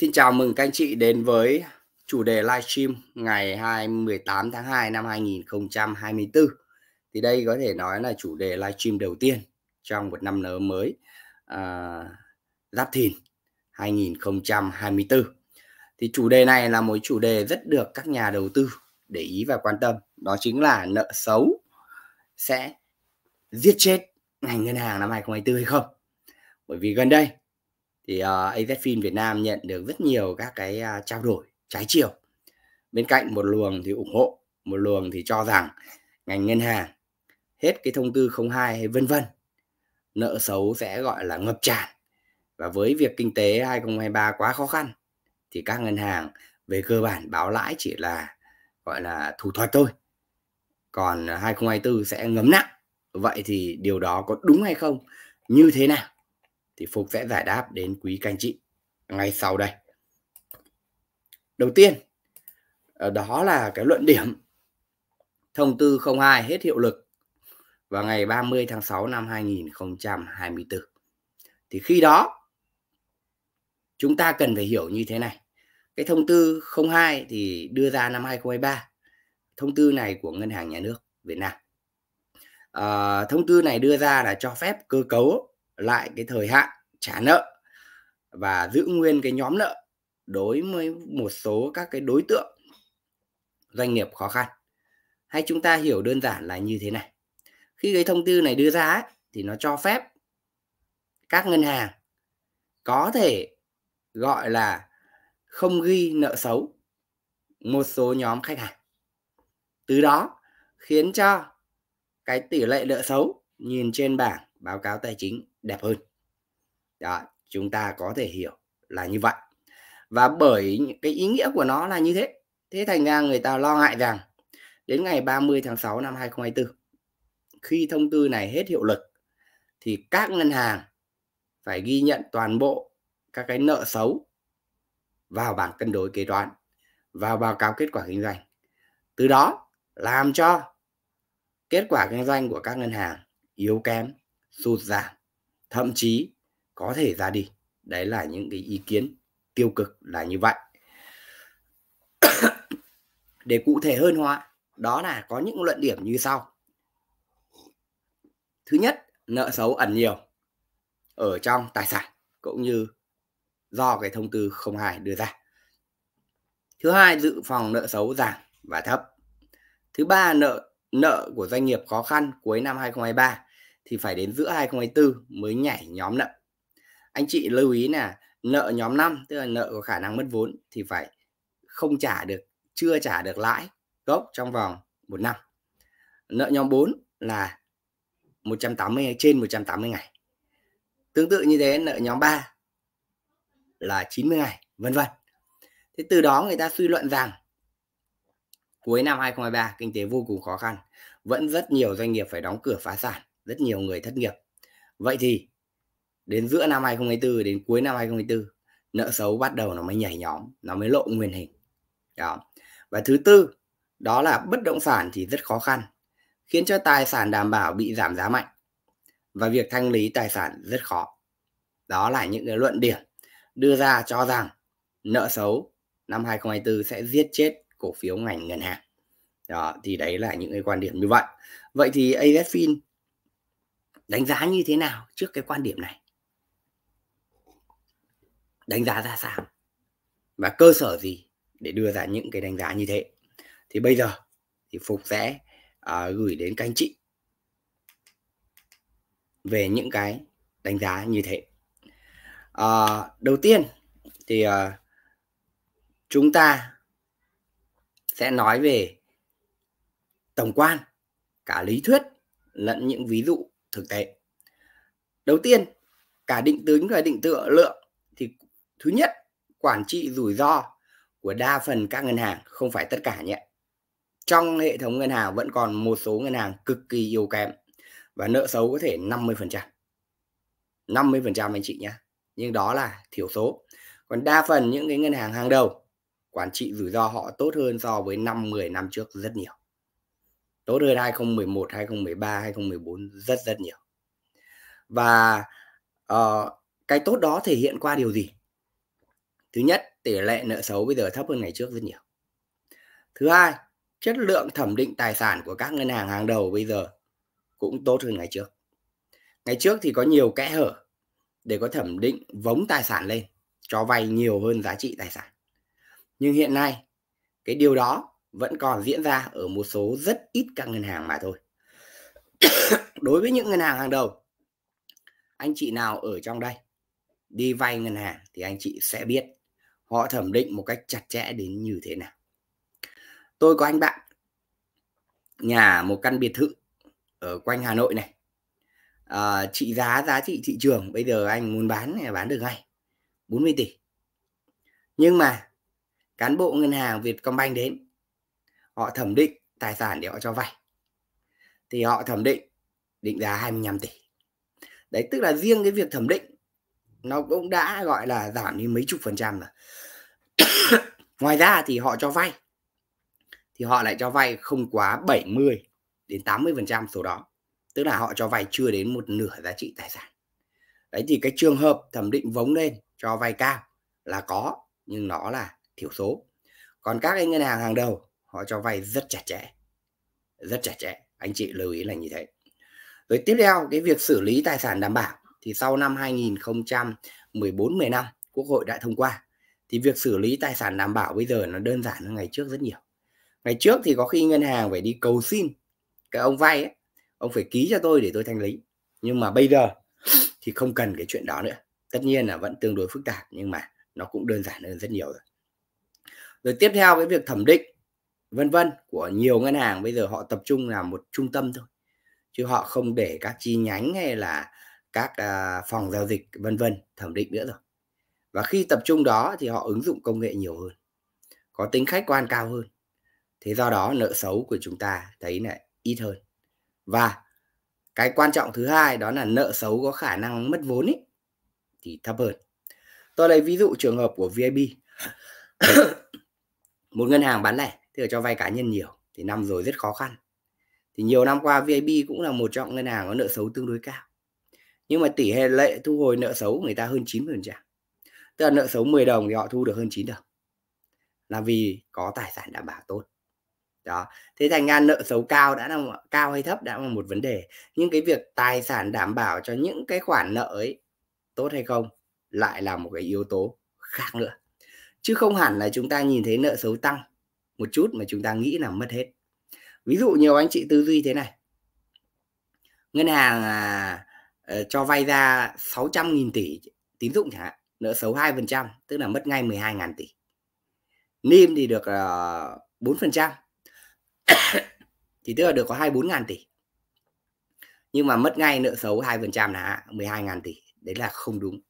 Xin chào mừng các anh chị đến với chủ đề livestream ngày 28 tháng 2 năm 2024. Thì đây có thể nói là chủ đề livestream đầu tiên trong một năm nở mới uh, Giáp Thìn 2024. Thì chủ đề này là một chủ đề rất được các nhà đầu tư để ý và quan tâm. Đó chính là nợ xấu sẽ giết chết ngành ngân hàng năm 2024 hay không? Bởi vì gần đây thì uh, ờ, AZFIN Việt Nam nhận được rất nhiều các cái uh, trao đổi trái chiều bên cạnh một luồng thì ủng hộ một luồng thì cho rằng ngành ngân hàng hết cái thông tư 02 hay vân vân nợ xấu sẽ gọi là ngập tràn và với việc kinh tế 2023 quá khó khăn thì các ngân hàng về cơ bản báo lãi chỉ là gọi là thủ thuật thôi còn 2024 sẽ ngấm nặng vậy thì điều đó có đúng hay không như thế nào thì Phúc sẽ giải đáp đến quý các anh chị ngay sau đây. Đầu tiên, ờ, đó là cái luận điểm thông tư 02 hết hiệu lực vào ngày 30 tháng 6 năm 2024. Thì khi đó chúng ta cần phải hiểu như thế này. Cái thông tư 02 thì đưa ra năm 2023. Thông tư này của Ngân hàng Nhà nước Việt Nam. À, thông tư này đưa ra là cho phép cơ cấu lại cái thời hạn trả nợ và giữ nguyên cái nhóm nợ đối với một số các cái đối tượng doanh nghiệp khó khăn hay chúng ta hiểu đơn giản là như thế này khi cái thông tư này đưa ra ấy, thì nó cho phép các ngân hàng có thể gọi là không ghi nợ xấu một số nhóm khách hàng từ đó khiến cho cái tỷ lệ nợ xấu nhìn trên bảng báo cáo tài chính đẹp hơn đó, chúng ta có thể hiểu là như vậy và bởi cái ý nghĩa của nó là như thế thế thành ra người ta lo ngại rằng đến ngày 30 tháng 6 năm 2024 khi thông tư này hết hiệu lực thì các ngân hàng phải ghi nhận toàn bộ các cái nợ xấu vào bảng cân đối kế toán vào báo cáo kết quả kinh doanh từ đó làm cho kết quả kinh doanh của các ngân hàng yếu kém sụt giảm thậm chí có thể ra đi đấy là những cái ý kiến tiêu cực là như vậy để cụ thể hơn hóa đó là có những luận điểm như sau thứ nhất nợ xấu ẩn nhiều ở trong tài sản cũng như do cái thông tư 02 đưa ra thứ hai dự phòng nợ xấu giảm và thấp thứ ba nợ nợ của doanh nghiệp khó khăn cuối năm 2023 thì phải đến giữa 2024 mới nhảy nhóm nợ anh chị lưu ý là nợ nhóm 5 tức là nợ có khả năng mất vốn thì phải không trả được chưa trả được lãi gốc trong vòng một năm nợ nhóm 4 là 180 trên 180 ngày tương tự như thế nợ nhóm 3 là 90 ngày vân vân thế từ đó người ta suy luận rằng cuối năm 2023 kinh tế vô cùng khó khăn vẫn rất nhiều doanh nghiệp phải đóng cửa phá sản rất nhiều người thất nghiệp vậy thì đến giữa năm 2024 đến cuối năm 2024 nợ xấu bắt đầu nó mới nhảy nhóm nó mới lộ nguyên hình đó và thứ tư đó là bất động sản thì rất khó khăn khiến cho tài sản đảm bảo bị giảm giá mạnh và việc thanh lý tài sản rất khó đó là những cái luận điểm đưa ra cho rằng nợ xấu năm 2024 sẽ giết chết cổ phiếu ngành ngân hàng đó thì đấy là những cái quan điểm như vậy vậy thì AZFIN đánh giá như thế nào trước cái quan điểm này đánh giá ra sao và cơ sở gì để đưa ra những cái đánh giá như thế thì bây giờ thì phục sẽ uh, gửi đến các anh chị về những cái đánh giá như thế uh, đầu tiên thì uh, chúng ta sẽ nói về tổng quan cả lý thuyết lẫn những ví dụ thực tế đầu tiên cả định tướng và định tựa lượng thứ nhất quản trị rủi ro của đa phần các ngân hàng không phải tất cả nhé trong hệ thống ngân hàng vẫn còn một số ngân hàng cực kỳ yếu kém và nợ xấu có thể 50% 50% anh chị nhé nhưng đó là thiểu số còn đa phần những cái ngân hàng hàng đầu quản trị rủi ro họ tốt hơn so với năm 10 năm trước rất nhiều tốt hơn 2011 2013 2014 rất rất nhiều và uh, cái tốt đó thể hiện qua điều gì thứ nhất tỷ lệ nợ xấu bây giờ thấp hơn ngày trước rất nhiều thứ hai chất lượng thẩm định tài sản của các ngân hàng hàng đầu bây giờ cũng tốt hơn ngày trước ngày trước thì có nhiều kẽ hở để có thẩm định vống tài sản lên cho vay nhiều hơn giá trị tài sản nhưng hiện nay cái điều đó vẫn còn diễn ra ở một số rất ít các ngân hàng mà thôi đối với những ngân hàng hàng đầu anh chị nào ở trong đây đi vay ngân hàng thì anh chị sẽ biết họ thẩm định một cách chặt chẽ đến như thế nào tôi có anh bạn nhà một căn biệt thự ở quanh Hà Nội này à, trị giá giá trị thị trường bây giờ anh muốn bán là bán được ngay 40 tỷ nhưng mà cán bộ ngân hàng Vietcombank đến họ thẩm định tài sản để họ cho vay thì họ thẩm định định giá 25 tỷ đấy tức là riêng cái việc thẩm định nó cũng đã gọi là giảm đi mấy chục phần trăm rồi ngoài ra thì họ cho vay thì họ lại cho vay không quá 70 đến 80 phần trăm số đó tức là họ cho vay chưa đến một nửa giá trị tài sản đấy thì cái trường hợp thẩm định vống lên cho vay cao là có nhưng nó là thiểu số còn các cái ngân hàng hàng đầu họ cho vay rất chặt chẽ rất chặt chẽ anh chị lưu ý là như thế rồi tiếp theo cái việc xử lý tài sản đảm bảo thì sau năm 2014 15 Quốc hội đã thông qua thì việc xử lý tài sản đảm bảo bây giờ nó đơn giản hơn ngày trước rất nhiều ngày trước thì có khi ngân hàng phải đi cầu xin cái ông vay ấy, ông phải ký cho tôi để tôi thanh lý nhưng mà bây giờ thì không cần cái chuyện đó nữa tất nhiên là vẫn tương đối phức tạp nhưng mà nó cũng đơn giản hơn rất nhiều rồi rồi tiếp theo cái việc thẩm định vân vân của nhiều ngân hàng bây giờ họ tập trung làm một trung tâm thôi chứ họ không để các chi nhánh hay là các à, phòng giao dịch vân vân thẩm định nữa rồi và khi tập trung đó thì họ ứng dụng công nghệ nhiều hơn có tính khách quan cao hơn thế do đó nợ xấu của chúng ta thấy là ít hơn và cái quan trọng thứ hai đó là nợ xấu có khả năng mất vốn ý, thì thấp hơn tôi lấy ví dụ trường hợp của VIB, một ngân hàng bán lẻ tức là cho vay cá nhân nhiều thì năm rồi rất khó khăn thì nhiều năm qua VIB cũng là một trong ngân hàng có nợ xấu tương đối cao nhưng mà tỷ lệ thu hồi nợ xấu người ta hơn 9% tức là nợ xấu 10 đồng thì họ thu được hơn 9 đồng là vì có tài sản đảm bảo tốt đó thế thành ra nợ xấu cao đã là cao hay thấp đã là một vấn đề nhưng cái việc tài sản đảm bảo cho những cái khoản nợ ấy tốt hay không lại là một cái yếu tố khác nữa chứ không hẳn là chúng ta nhìn thấy nợ xấu tăng một chút mà chúng ta nghĩ là mất hết ví dụ nhiều anh chị tư duy thế này ngân hàng à, ờ, cho vay ra 600.000 tỷ tín dụng chẳng hạn nợ xấu 2%, tức là mất ngay 12.000 tỷ. NIM thì được ờ, uh, 4%. thì tức là được có 24.000 tỷ. Nhưng mà mất ngay nợ xấu 2% là 12.000 tỷ. Đấy là không đúng.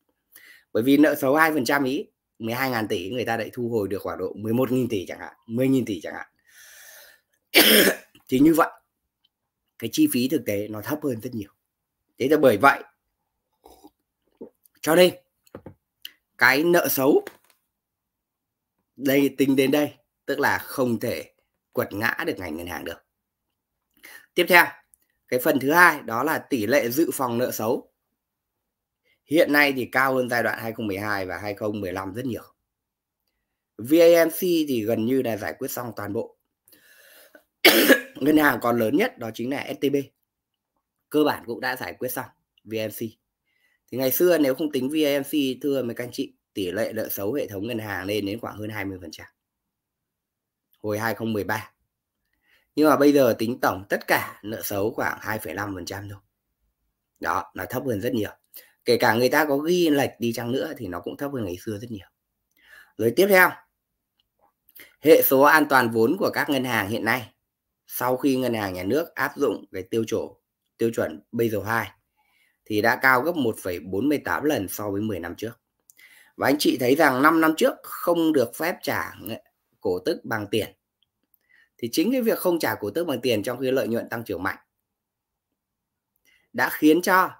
Bởi vì nợ xấu 2% ý 12.000 tỷ người ta lại thu hồi được khoảng độ 11.000 tỷ chẳng hạn, 10.000 tỷ chẳng hạn. thì như vậy cái chi phí thực tế nó thấp hơn rất nhiều. Thế là bởi vậy cho nên cái nợ xấu đây tính đến đây tức là không thể quật ngã được ngành ngân hàng được tiếp theo cái phần thứ hai đó là tỷ lệ dự phòng nợ xấu hiện nay thì cao hơn giai đoạn 2012 và 2015 rất nhiều VAMC thì gần như đã giải quyết xong toàn bộ ngân hàng còn lớn nhất đó chính là STB cơ bản cũng đã giải quyết xong VMC thì ngày xưa nếu không tính VAMC thưa mấy các anh chị tỷ lệ nợ xấu hệ thống ngân hàng lên đến khoảng hơn 20% hồi 2013 nhưng mà bây giờ tính tổng tất cả nợ xấu khoảng 2,5% thôi đó nó thấp hơn rất nhiều kể cả người ta có ghi lệch đi chăng nữa thì nó cũng thấp hơn ngày xưa rất nhiều rồi tiếp theo hệ số an toàn vốn của các ngân hàng hiện nay sau khi ngân hàng nhà nước áp dụng cái tiêu chuẩn tiêu chuẩn Basel 2 thì đã cao gấp 1,48 lần so với 10 năm trước. Và anh chị thấy rằng 5 năm trước không được phép trả cổ tức bằng tiền. Thì chính cái việc không trả cổ tức bằng tiền trong khi lợi nhuận tăng trưởng mạnh đã khiến cho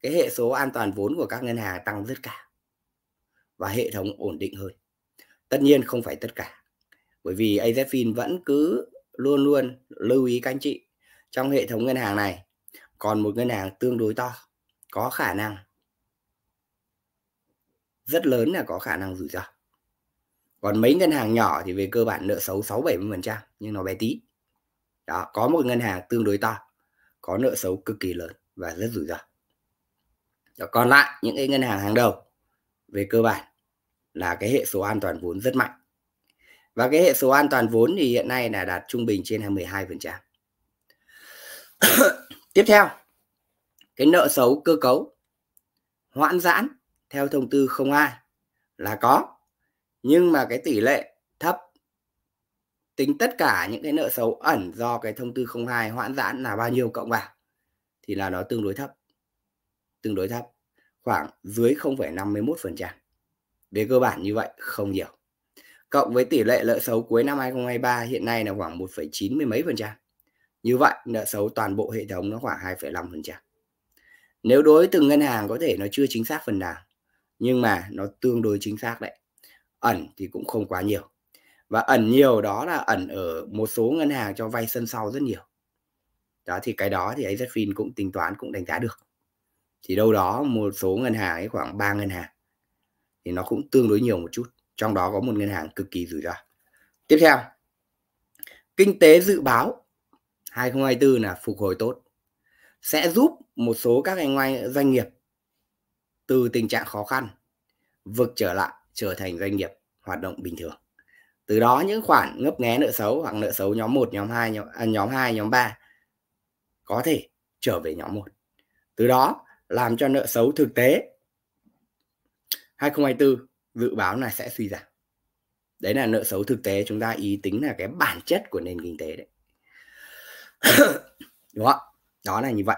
cái hệ số an toàn vốn của các ngân hàng tăng rất cả và hệ thống ổn định hơn. Tất nhiên không phải tất cả. Bởi vì AZFIN vẫn cứ luôn luôn lưu ý các anh chị trong hệ thống ngân hàng này còn một ngân hàng tương đối to có khả năng rất lớn là có khả năng rủi ro còn mấy ngân hàng nhỏ thì về cơ bản nợ xấu 6 70 phần trăm nhưng nó bé tí đó có một ngân hàng tương đối to có nợ xấu cực kỳ lớn và rất rủi ro đó, còn lại những cái ngân hàng hàng đầu về cơ bản là cái hệ số an toàn vốn rất mạnh và cái hệ số an toàn vốn thì hiện nay là đạt trung bình trên 12 phần trăm tiếp theo cái nợ xấu cơ cấu hoãn giãn theo thông tư 02 là có nhưng mà cái tỷ lệ thấp tính tất cả những cái nợ xấu ẩn do cái thông tư 02 hoãn giãn là bao nhiêu cộng vào thì là nó tương đối thấp tương đối thấp khoảng dưới 0,51% về cơ bản như vậy không nhiều cộng với tỷ lệ nợ xấu cuối năm 2023 hiện nay là khoảng 1,9 mấy phần trăm như vậy nợ xấu toàn bộ hệ thống nó khoảng 2,5 phần trăm nếu đối với từng ngân hàng có thể nó chưa chính xác phần nào nhưng mà nó tương đối chính xác đấy ẩn thì cũng không quá nhiều và ẩn nhiều đó là ẩn ở một số ngân hàng cho vay sân sau rất nhiều đó thì cái đó thì AZFIN cũng tính toán cũng đánh giá được thì đâu đó một số ngân hàng ấy khoảng 3 ngân hàng thì nó cũng tương đối nhiều một chút trong đó có một ngân hàng cực kỳ rủi ro tiếp theo kinh tế dự báo 2024 là phục hồi tốt sẽ giúp một số các anh ngoài doanh nghiệp từ tình trạng khó khăn vực trở lại trở thành doanh nghiệp hoạt động bình thường. Từ đó những khoản ngấp nghé nợ xấu hoặc nợ xấu nhóm 1, nhóm 2, nhóm, à, nhóm 2, nhóm 3 có thể trở về nhóm 1. Từ đó làm cho nợ xấu thực tế 2024 dự báo là sẽ suy giảm. Đấy là nợ xấu thực tế chúng ta ý tính là cái bản chất của nền kinh tế đấy. Đúng không ạ? đó là như vậy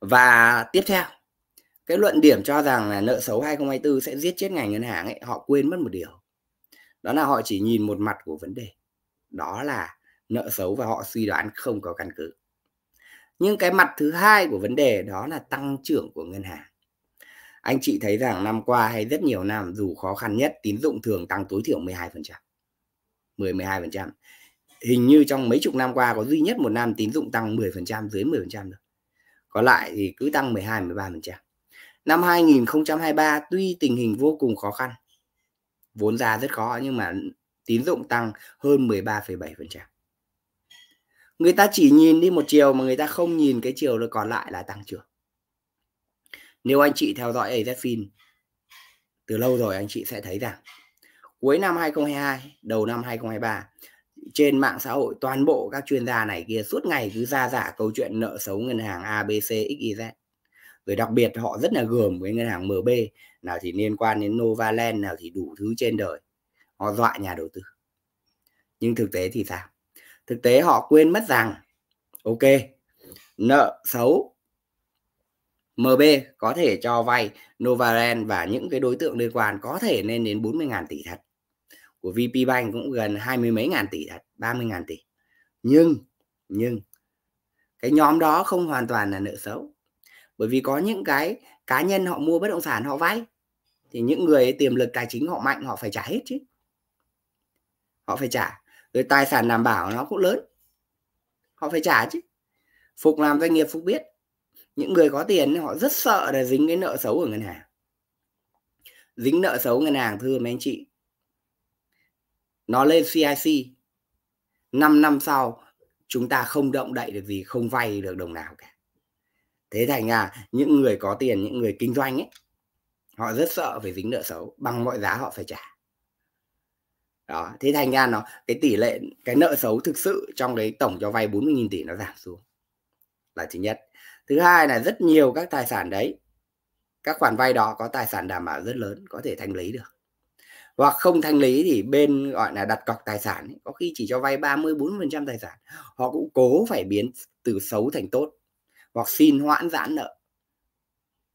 và tiếp theo cái luận điểm cho rằng là nợ xấu 2024 sẽ giết chết ngành ngân hàng ấy họ quên mất một điều đó là họ chỉ nhìn một mặt của vấn đề đó là nợ xấu và họ suy đoán không có căn cứ nhưng cái mặt thứ hai của vấn đề đó là tăng trưởng của ngân hàng anh chị thấy rằng năm qua hay rất nhiều năm dù khó khăn nhất tín dụng thường tăng tối thiểu 12%. 10 12% hình như trong mấy chục năm qua có duy nhất một năm tín dụng tăng 10% dưới 10% rồi. Còn lại thì cứ tăng 12 13%. Năm 2023 tuy tình hình vô cùng khó khăn, vốn ra rất khó nhưng mà tín dụng tăng hơn 13,7%. Người ta chỉ nhìn đi một chiều mà người ta không nhìn cái chiều còn lại là tăng trưởng. Nếu anh chị theo dõi AZFIN từ lâu rồi anh chị sẽ thấy rằng cuối năm 2022, đầu năm 2023 trên mạng xã hội toàn bộ các chuyên gia này kia suốt ngày cứ ra giả câu chuyện nợ xấu ngân hàng ABC XYZ rồi đặc biệt họ rất là gườm với ngân hàng MB nào thì liên quan đến Novaland nào thì đủ thứ trên đời họ dọa nhà đầu tư nhưng thực tế thì sao thực tế họ quên mất rằng ok nợ xấu MB có thể cho vay Novaland và những cái đối tượng liên quan có thể lên đến 40.000 tỷ thật của VP Bank cũng gần hai mươi mấy ngàn tỷ thật, 30 ngàn tỷ. Nhưng nhưng cái nhóm đó không hoàn toàn là nợ xấu. Bởi vì có những cái cá nhân họ mua bất động sản họ vay thì những người tiềm lực tài chính họ mạnh họ phải trả hết chứ. Họ phải trả. Rồi tài sản đảm bảo nó cũng lớn. Họ phải trả chứ. Phục làm doanh nghiệp Phục biết. Những người có tiền họ rất sợ là dính cái nợ xấu ở ngân hàng. Dính nợ xấu ngân hàng thưa mấy anh chị nó lên CIC 5 năm sau chúng ta không động đậy được gì không vay được đồng nào cả thế thành ra những người có tiền những người kinh doanh ấy họ rất sợ phải dính nợ xấu bằng mọi giá họ phải trả đó thế thành ra nó cái tỷ lệ cái nợ xấu thực sự trong đấy tổng cho vay 40.000 tỷ nó giảm xuống là thứ nhất thứ hai là rất nhiều các tài sản đấy các khoản vay đó có tài sản đảm bảo rất lớn có thể thanh lý được hoặc không thanh lý thì bên gọi là đặt cọc tài sản ấy, có khi chỉ cho vay 30 40% tài sản họ cũng cố phải biến từ xấu thành tốt hoặc xin hoãn giãn nợ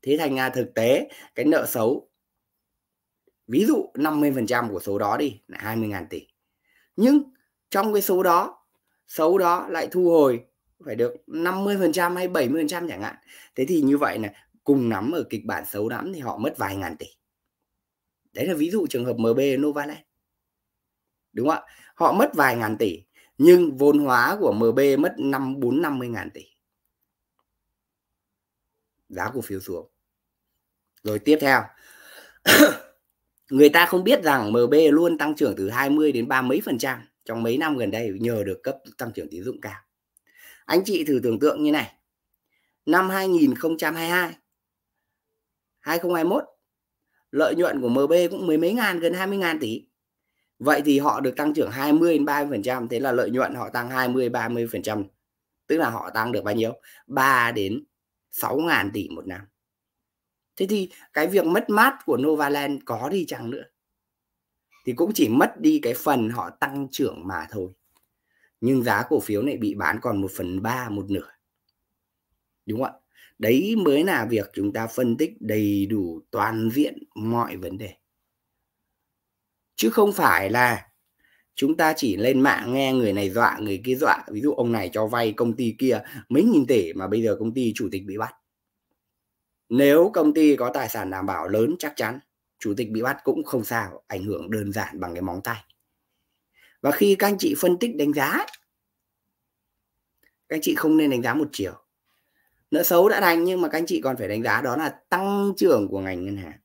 thế thành ra thực tế cái nợ xấu ví dụ 50% của số đó đi là 20.000 tỷ nhưng trong cái số đó xấu đó lại thu hồi phải được 50% hay 70% chẳng hạn thế thì như vậy là cùng nắm ở kịch bản xấu lắm thì họ mất vài ngàn tỷ đấy là ví dụ trường hợp MB Novaland đúng không ạ họ mất vài ngàn tỷ nhưng vốn hóa của MB mất năm bốn năm mươi ngàn tỷ giá cổ phiếu xuống rồi tiếp theo người ta không biết rằng MB luôn tăng trưởng từ 20 đến ba mấy phần trăm trong mấy năm gần đây nhờ được cấp tăng trưởng tín dụng cao anh chị thử tưởng tượng như này năm 2022 2021 lợi nhuận của MB cũng mấy mấy ngàn gần 20 ngàn tỷ vậy thì họ được tăng trưởng 20 đến 30 phần trăm thế là lợi nhuận họ tăng 20 30 phần trăm tức là họ tăng được bao nhiêu 3 đến 6 ngàn tỷ một năm thế thì cái việc mất mát của Novaland có đi chăng nữa thì cũng chỉ mất đi cái phần họ tăng trưởng mà thôi nhưng giá cổ phiếu này bị bán còn một phần ba một nửa đúng không ạ đấy mới là việc chúng ta phân tích đầy đủ toàn diện mọi vấn đề chứ không phải là chúng ta chỉ lên mạng nghe người này dọa người kia dọa ví dụ ông này cho vay công ty kia mấy nghìn tỷ mà bây giờ công ty chủ tịch bị bắt nếu công ty có tài sản đảm bảo lớn chắc chắn chủ tịch bị bắt cũng không sao ảnh hưởng đơn giản bằng cái móng tay và khi các anh chị phân tích đánh giá các anh chị không nên đánh giá một chiều nợ xấu đã thành nhưng mà các anh chị còn phải đánh giá đó là tăng trưởng của ngành ngân hàng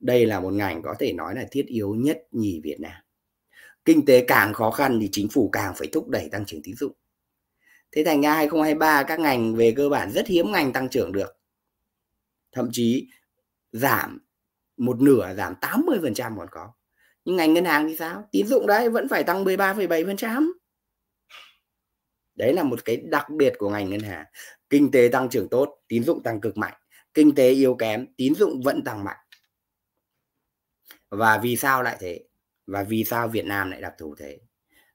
đây là một ngành có thể nói là thiết yếu nhất nhì Việt Nam kinh tế càng khó khăn thì chính phủ càng phải thúc đẩy tăng trưởng tín dụng thế thành ra 2023 các ngành về cơ bản rất hiếm ngành tăng trưởng được thậm chí giảm một nửa giảm 80% còn có nhưng ngành ngân hàng thì sao tín dụng đấy vẫn phải tăng 13,7% đấy là một cái đặc biệt của ngành ngân hàng kinh tế tăng trưởng tốt tín dụng tăng cực mạnh kinh tế yếu kém tín dụng vẫn tăng mạnh và vì sao lại thế và vì sao Việt Nam lại đặc thù thế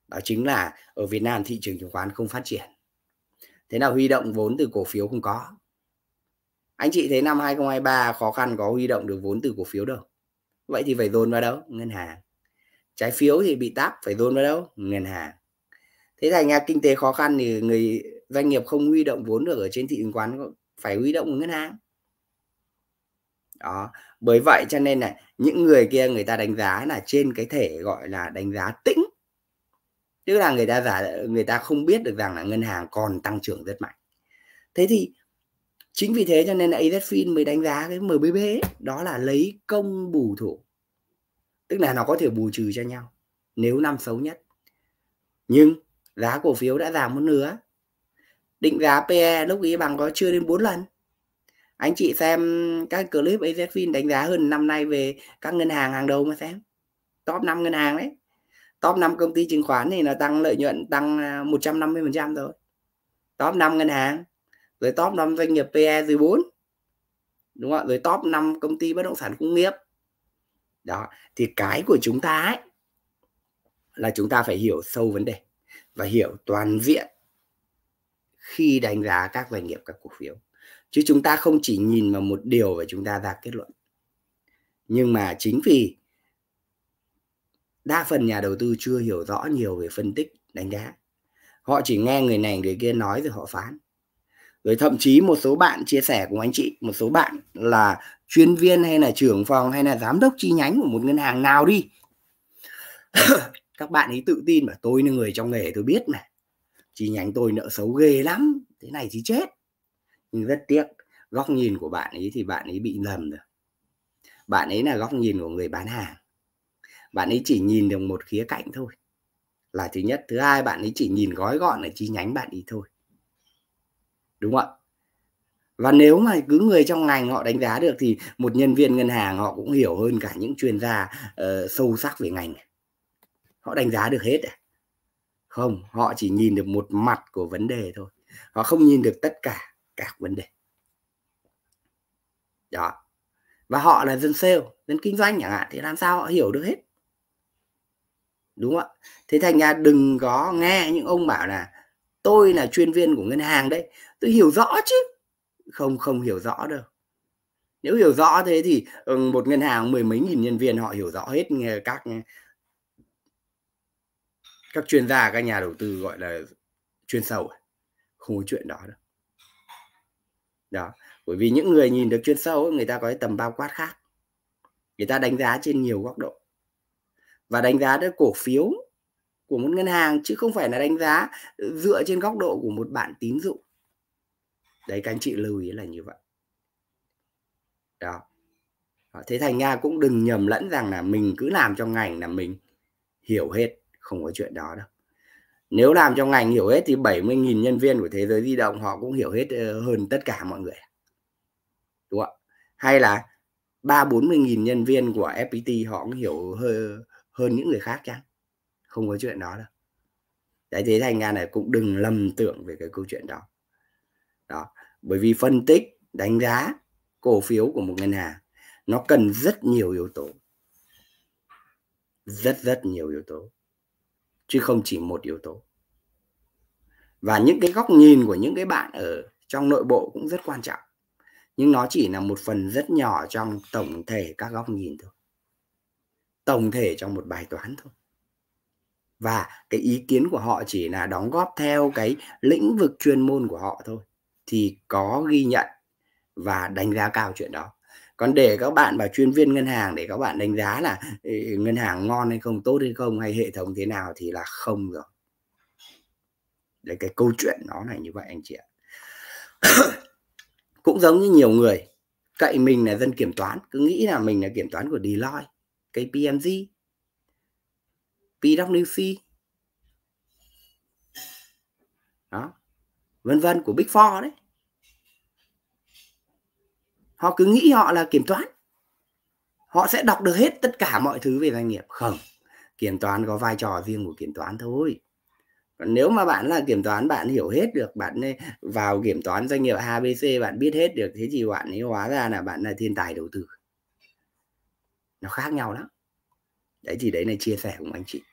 đó chính là ở Việt Nam thị trường chứng khoán không phát triển thế nào huy động vốn từ cổ phiếu không có anh chị thấy năm 2023 khó khăn có huy động được vốn từ cổ phiếu đâu vậy thì phải dồn vào đâu ngân hàng trái phiếu thì bị táp phải dồn vào đâu ngân hàng thế thành ra kinh tế khó khăn thì người doanh nghiệp không huy động vốn được ở trên thị trường quán phải huy động ở ngân hàng đó bởi vậy cho nên là những người kia người ta đánh giá là trên cái thể gọi là đánh giá tĩnh tức là người ta giả người ta không biết được rằng là ngân hàng còn tăng trưởng rất mạnh thế thì chính vì thế cho nên là AZFIN mới đánh giá cái MBB ấy, đó là lấy công bù thủ tức là nó có thể bù trừ cho nhau nếu năm xấu nhất nhưng giá cổ phiếu đã giảm một nửa định giá PE lúc ý bằng có chưa đến 4 lần anh chị xem các clip AZFIN đánh giá hơn năm nay về các ngân hàng hàng đầu mà xem top 5 ngân hàng đấy top 5 công ty chứng khoán thì là tăng lợi nhuận tăng 150% à, rồi top 5 ngân hàng rồi top 5 doanh nghiệp PE dưới 4 đúng không ạ, rồi top 5 công ty bất động sản công nghiệp đó thì cái của chúng ta ấy, là chúng ta phải hiểu sâu vấn đề và hiểu toàn diện khi đánh giá các doanh nghiệp các cổ phiếu chứ chúng ta không chỉ nhìn vào một điều và chúng ta ra kết luận nhưng mà chính vì đa phần nhà đầu tư chưa hiểu rõ nhiều về phân tích đánh giá họ chỉ nghe người này người kia nói rồi họ phán rồi thậm chí một số bạn chia sẻ cùng anh chị một số bạn là chuyên viên hay là trưởng phòng hay là giám đốc chi nhánh của một ngân hàng nào đi các bạn ấy tự tin mà tôi là người trong nghề tôi biết mà chi nhánh tôi nợ xấu ghê lắm thế này thì chết nhưng rất tiếc góc nhìn của bạn ấy thì bạn ấy bị lầm rồi bạn ấy là góc nhìn của người bán hàng bạn ấy chỉ nhìn được một khía cạnh thôi là thứ nhất thứ hai bạn ấy chỉ nhìn gói gọn ở chi nhánh bạn ấy thôi đúng không ạ và nếu mà cứ người trong ngành họ đánh giá được thì một nhân viên ngân hàng họ cũng hiểu hơn cả những chuyên gia uh, sâu sắc về ngành họ đánh giá được hết à? không họ chỉ nhìn được một mặt của vấn đề thôi họ không nhìn được tất cả các vấn đề đó và họ là dân sale dân kinh doanh chẳng hạn thì làm sao họ hiểu được hết đúng không ạ thế thành ra đừng có nghe những ông bảo là tôi là chuyên viên của ngân hàng đấy tôi hiểu rõ chứ không không hiểu rõ đâu nếu hiểu rõ thế thì ừ, một ngân hàng mười mấy nghìn nhân viên họ hiểu rõ hết các các chuyên gia các nhà đầu tư gọi là chuyên sâu à? không có chuyện đó đâu đó bởi vì những người nhìn được chuyên sâu người ta có cái tầm bao quát khác người ta đánh giá trên nhiều góc độ và đánh giá đến cổ phiếu của một ngân hàng chứ không phải là đánh giá dựa trên góc độ của một bạn tín dụng đấy các anh chị lưu ý là như vậy đó thế thành ra cũng đừng nhầm lẫn rằng là mình cứ làm trong ngành là mình hiểu hết không có chuyện đó đâu nếu làm trong ngành hiểu hết thì 70.000 nhân viên của thế giới di động họ cũng hiểu hết ờ, hơn tất cả mọi người đúng không hay là ba bốn mươi nghìn nhân viên của FPT họ cũng hiểu hơn, hơn những người khác chăng không có chuyện đó đâu đấy thế thành ra này cũng đừng lầm tưởng về cái câu chuyện đó đó bởi vì phân tích đánh giá cổ phiếu của một ngân hàng nó cần rất nhiều yếu tố rất rất nhiều yếu tố chứ không chỉ một yếu tố và những cái góc nhìn của những cái bạn ở trong nội bộ cũng rất quan trọng nhưng nó chỉ là một phần rất nhỏ trong tổng thể các góc nhìn thôi tổng thể trong một bài toán thôi và cái ý kiến của họ chỉ là đóng góp theo cái lĩnh vực chuyên môn của họ thôi thì có ghi nhận và đánh giá cao chuyện đó còn để các bạn vào chuyên viên ngân hàng để các bạn đánh giá là ừ, ừ, ngân hàng ngon hay không tốt hay không hay hệ thống thế nào thì là không rồi để cái câu chuyện nó là như vậy anh chị ạ cũng giống như nhiều người cậy mình là dân kiểm toán cứ nghĩ là mình là kiểm toán của Deloitte cái PMG PwC đó vân vân của Big Four đấy họ cứ nghĩ họ là kiểm toán họ sẽ đọc được hết tất cả mọi thứ về doanh nghiệp không kiểm toán có vai trò riêng của kiểm toán thôi còn nếu mà bạn là kiểm toán bạn hiểu hết được bạn vào kiểm toán doanh nghiệp abc bạn biết hết được thế thì bạn ấy hóa ra là bạn là thiên tài đầu tư nó khác nhau lắm đấy thì đấy là chia sẻ cùng anh chị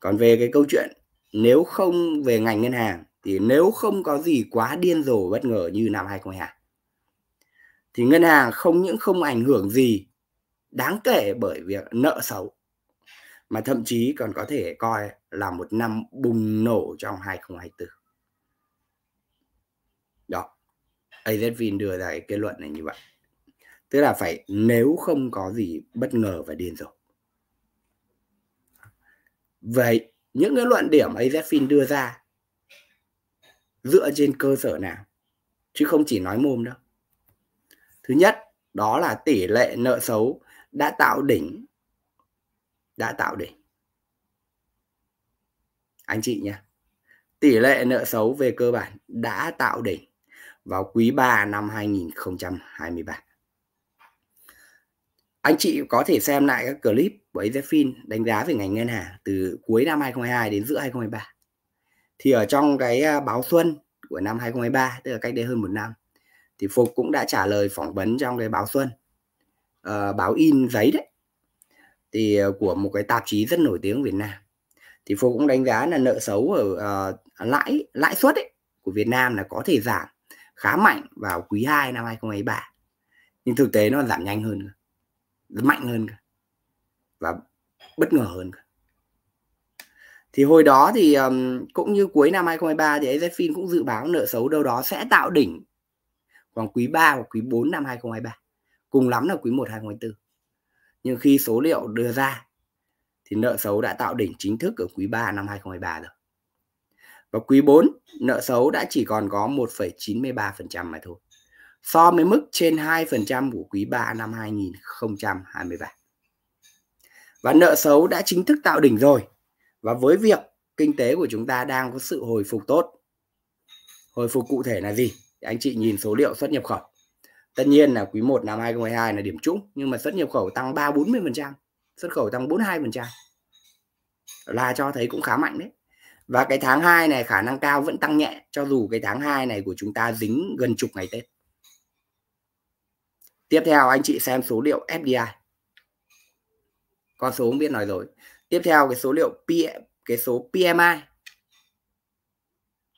còn về cái câu chuyện nếu không về ngành ngân hàng thì nếu không có gì quá điên rồ bất ngờ như năm 2022 thì ngân hàng không những không ảnh hưởng gì đáng kể bởi việc nợ xấu mà thậm chí còn có thể coi là một năm bùng nổ trong 2024. Đó. AZVin đưa ra cái kết luận này như vậy. Tức là phải nếu không có gì bất ngờ và điên rồ. Vậy những cái luận điểm AZFIN đưa ra dựa trên cơ sở nào? Chứ không chỉ nói mồm đâu thứ nhất đó là tỷ lệ nợ xấu đã tạo đỉnh đã tạo đỉnh anh chị nhé tỷ lệ nợ xấu về cơ bản đã tạo đỉnh vào quý 3 năm 2023 anh chị có thể xem lại các clip của Azefin đánh giá về ngành ngân hàng từ cuối năm 2022 đến giữa 2023 thì ở trong cái à, báo xuân của năm 2023 tức là cách đây hơn một năm thì Phục cũng đã trả lời phỏng vấn trong cái báo Xuân uh, báo in giấy đấy thì uh, của một cái tạp chí rất nổi tiếng Việt Nam thì Phục cũng đánh giá là nợ xấu ở uh, lãi lãi suất ấy, của Việt Nam là có thể giảm khá mạnh vào quý 2 năm 2023 nhưng thực tế nó giảm nhanh hơn mạnh hơn và bất ngờ hơn thì hồi đó thì um, cũng như cuối năm 2023 thì AZFIN cũng dự báo nợ xấu đâu đó sẽ tạo đỉnh còn quý 3 và quý 4 năm 2023 cùng lắm là quý 1 2024 nhưng khi số liệu đưa ra thì nợ xấu đã tạo đỉnh chính thức ở quý 3 năm 2023 rồi và quý 4 nợ xấu đã chỉ còn có 1,93% mà thôi so với mức trên 2% của quý 3 năm 2023 và nợ xấu đã chính thức tạo đỉnh rồi và với việc kinh tế của chúng ta đang có sự hồi phục tốt hồi phục cụ thể là gì anh chị nhìn số liệu xuất nhập khẩu tất nhiên là quý 1 năm 2022 là điểm trũng nhưng mà xuất nhập khẩu tăng 3 40 phần trăm xuất khẩu tăng 42 phần trăm là cho thấy cũng khá mạnh đấy và cái tháng 2 này khả năng cao vẫn tăng nhẹ cho dù cái tháng 2 này của chúng ta dính gần chục ngày Tết tiếp theo anh chị xem số liệu FDI con số không biết nói rồi tiếp theo cái số liệu P, cái số PMI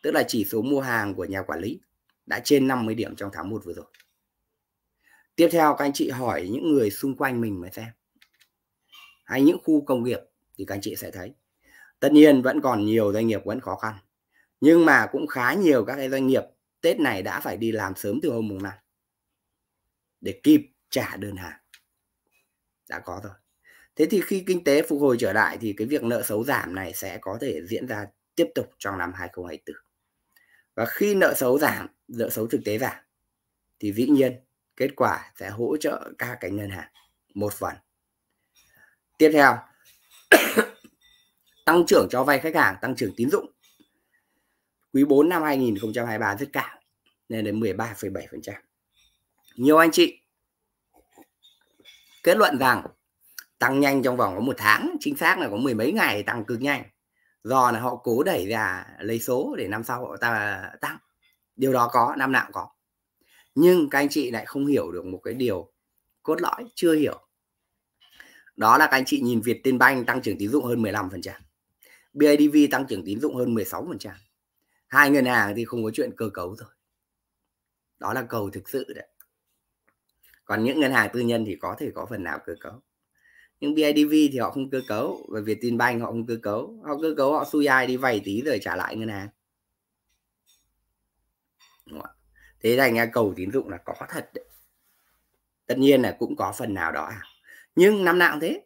tức là chỉ số mua hàng của nhà quản lý đã trên 50 điểm trong tháng 1 vừa rồi. Tiếp theo các anh chị hỏi những người xung quanh mình mà xem. Hay những khu công nghiệp thì các anh chị sẽ thấy. Tất nhiên vẫn còn nhiều doanh nghiệp vẫn khó khăn. Nhưng mà cũng khá nhiều các cái doanh nghiệp Tết này đã phải đi làm sớm từ hôm mùng năm để kịp trả đơn hàng. Đã có rồi. Thế thì khi kinh tế phục hồi trở lại thì cái việc nợ xấu giảm này sẽ có thể diễn ra tiếp tục trong năm 2024 và khi nợ xấu giảm nợ xấu thực tế giảm thì dĩ nhiên kết quả sẽ hỗ trợ các cái ngân hàng một phần tiếp theo tăng trưởng cho vay khách hàng tăng trưởng tín dụng quý 4 năm 2023 rất cao lên đến 13,7% nhiều anh chị kết luận rằng tăng nhanh trong vòng có một tháng chính xác là có mười mấy ngày tăng cực nhanh do là họ cố đẩy ra lấy số để năm sau họ ta tăng điều đó có năm nào cũng có nhưng các anh chị lại không hiểu được một cái điều cốt lõi chưa hiểu đó là các anh chị nhìn Việt Tiên Banh tăng trưởng tín dụng hơn 15%, BIDV tăng trưởng tín dụng hơn 16%. Hai ngân hàng thì không có chuyện cơ cấu rồi. Đó là cầu thực sự đấy. Còn những ngân hàng tư nhân thì có thể có phần nào cơ cấu nhưng bidv thì họ không cơ cấu và việt tin banh họ không cơ cấu họ cơ cấu họ xui ai đi vay tí rồi trả lại ngân hàng thế thành ra cầu tín dụng là có thật đấy. tất nhiên là cũng có phần nào đó à. nhưng năm nào cũng thế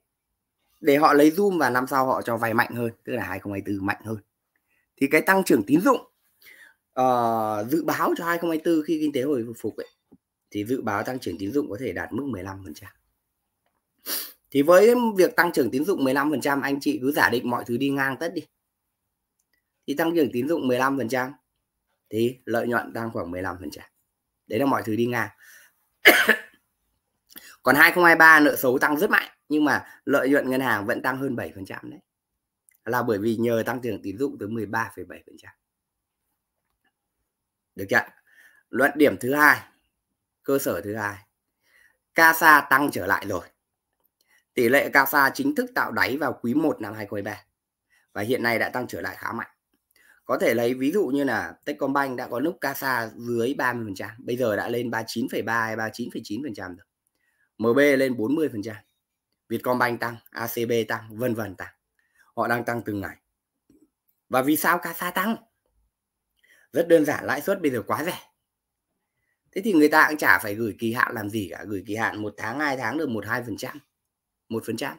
để họ lấy zoom và năm sau họ cho vay mạnh hơn tức là 2024 mạnh hơn thì cái tăng trưởng tín dụng uh, dự báo cho 2024 khi kinh tế hồi phục ấy, thì dự báo tăng trưởng tín dụng có thể đạt mức 15% thì với việc tăng trưởng tín dụng 15% anh chị cứ giả định mọi thứ đi ngang tất đi thì tăng trưởng tín dụng 15% thì lợi nhuận tăng khoảng 15% đấy là mọi thứ đi ngang còn 2023 nợ xấu tăng rất mạnh nhưng mà lợi nhuận ngân hàng vẫn tăng hơn 7% đấy là bởi vì nhờ tăng trưởng tín dụng tới 13,7%. Được chưa? Luận điểm thứ hai, cơ sở thứ hai. CASA tăng trở lại rồi. Tỷ lệ CASA chính thức tạo đáy vào quý 1 năm 2023 và hiện nay đã tăng trở lại khá mạnh. Có thể lấy ví dụ như là Techcombank đã có lúc CASA dưới 30%, bây giờ đã lên 39,3 hay 39,9% rồi. MB lên 40%, Vietcombank tăng, ACB tăng, vân vân tăng. Họ đang tăng từng ngày. Và vì sao CASA tăng? Rất đơn giản, lãi suất bây giờ quá rẻ. Thế thì người ta cũng chả phải gửi kỳ hạn làm gì cả, gửi kỳ hạn một tháng, hai tháng được một hai phần trăm một phần trăm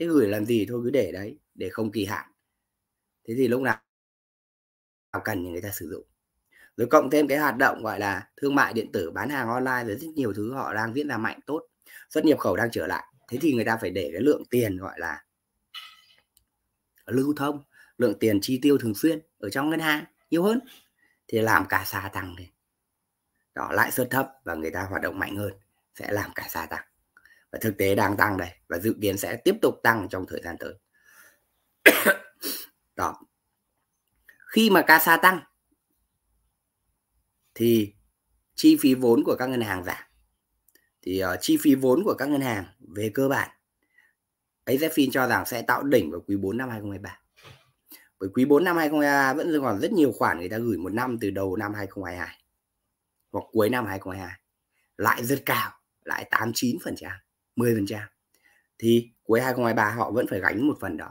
thế gửi làm gì thôi cứ để đấy để không kỳ hạn thế thì lúc nào cần thì người ta sử dụng rồi cộng thêm cái hoạt động gọi là thương mại điện tử bán hàng online rồi rất nhiều thứ họ đang diễn ra mạnh tốt xuất nhập khẩu đang trở lại thế thì người ta phải để cái lượng tiền gọi là lưu thông lượng tiền chi tiêu thường xuyên ở trong ngân hàng nhiều hơn thì làm cả xa tăng thì đó lãi suất thấp và người ta hoạt động mạnh hơn sẽ làm cả xa tăng và thực tế đang tăng đây và dự kiến sẽ tiếp tục tăng trong thời gian tới đó khi mà CASA tăng thì chi phí vốn của các ngân hàng giảm thì uh, chi phí vốn của các ngân hàng về cơ bản AZFIN cho rằng sẽ tạo đỉnh vào quý 4 năm 2023 bởi quý 4 năm 2023 vẫn còn rất nhiều khoản người ta gửi một năm từ đầu năm 2022 hoặc cuối năm 2022 lại rất cao lại 89 phần trăm 10% thì cuối 2023 họ vẫn phải gánh một phần đó.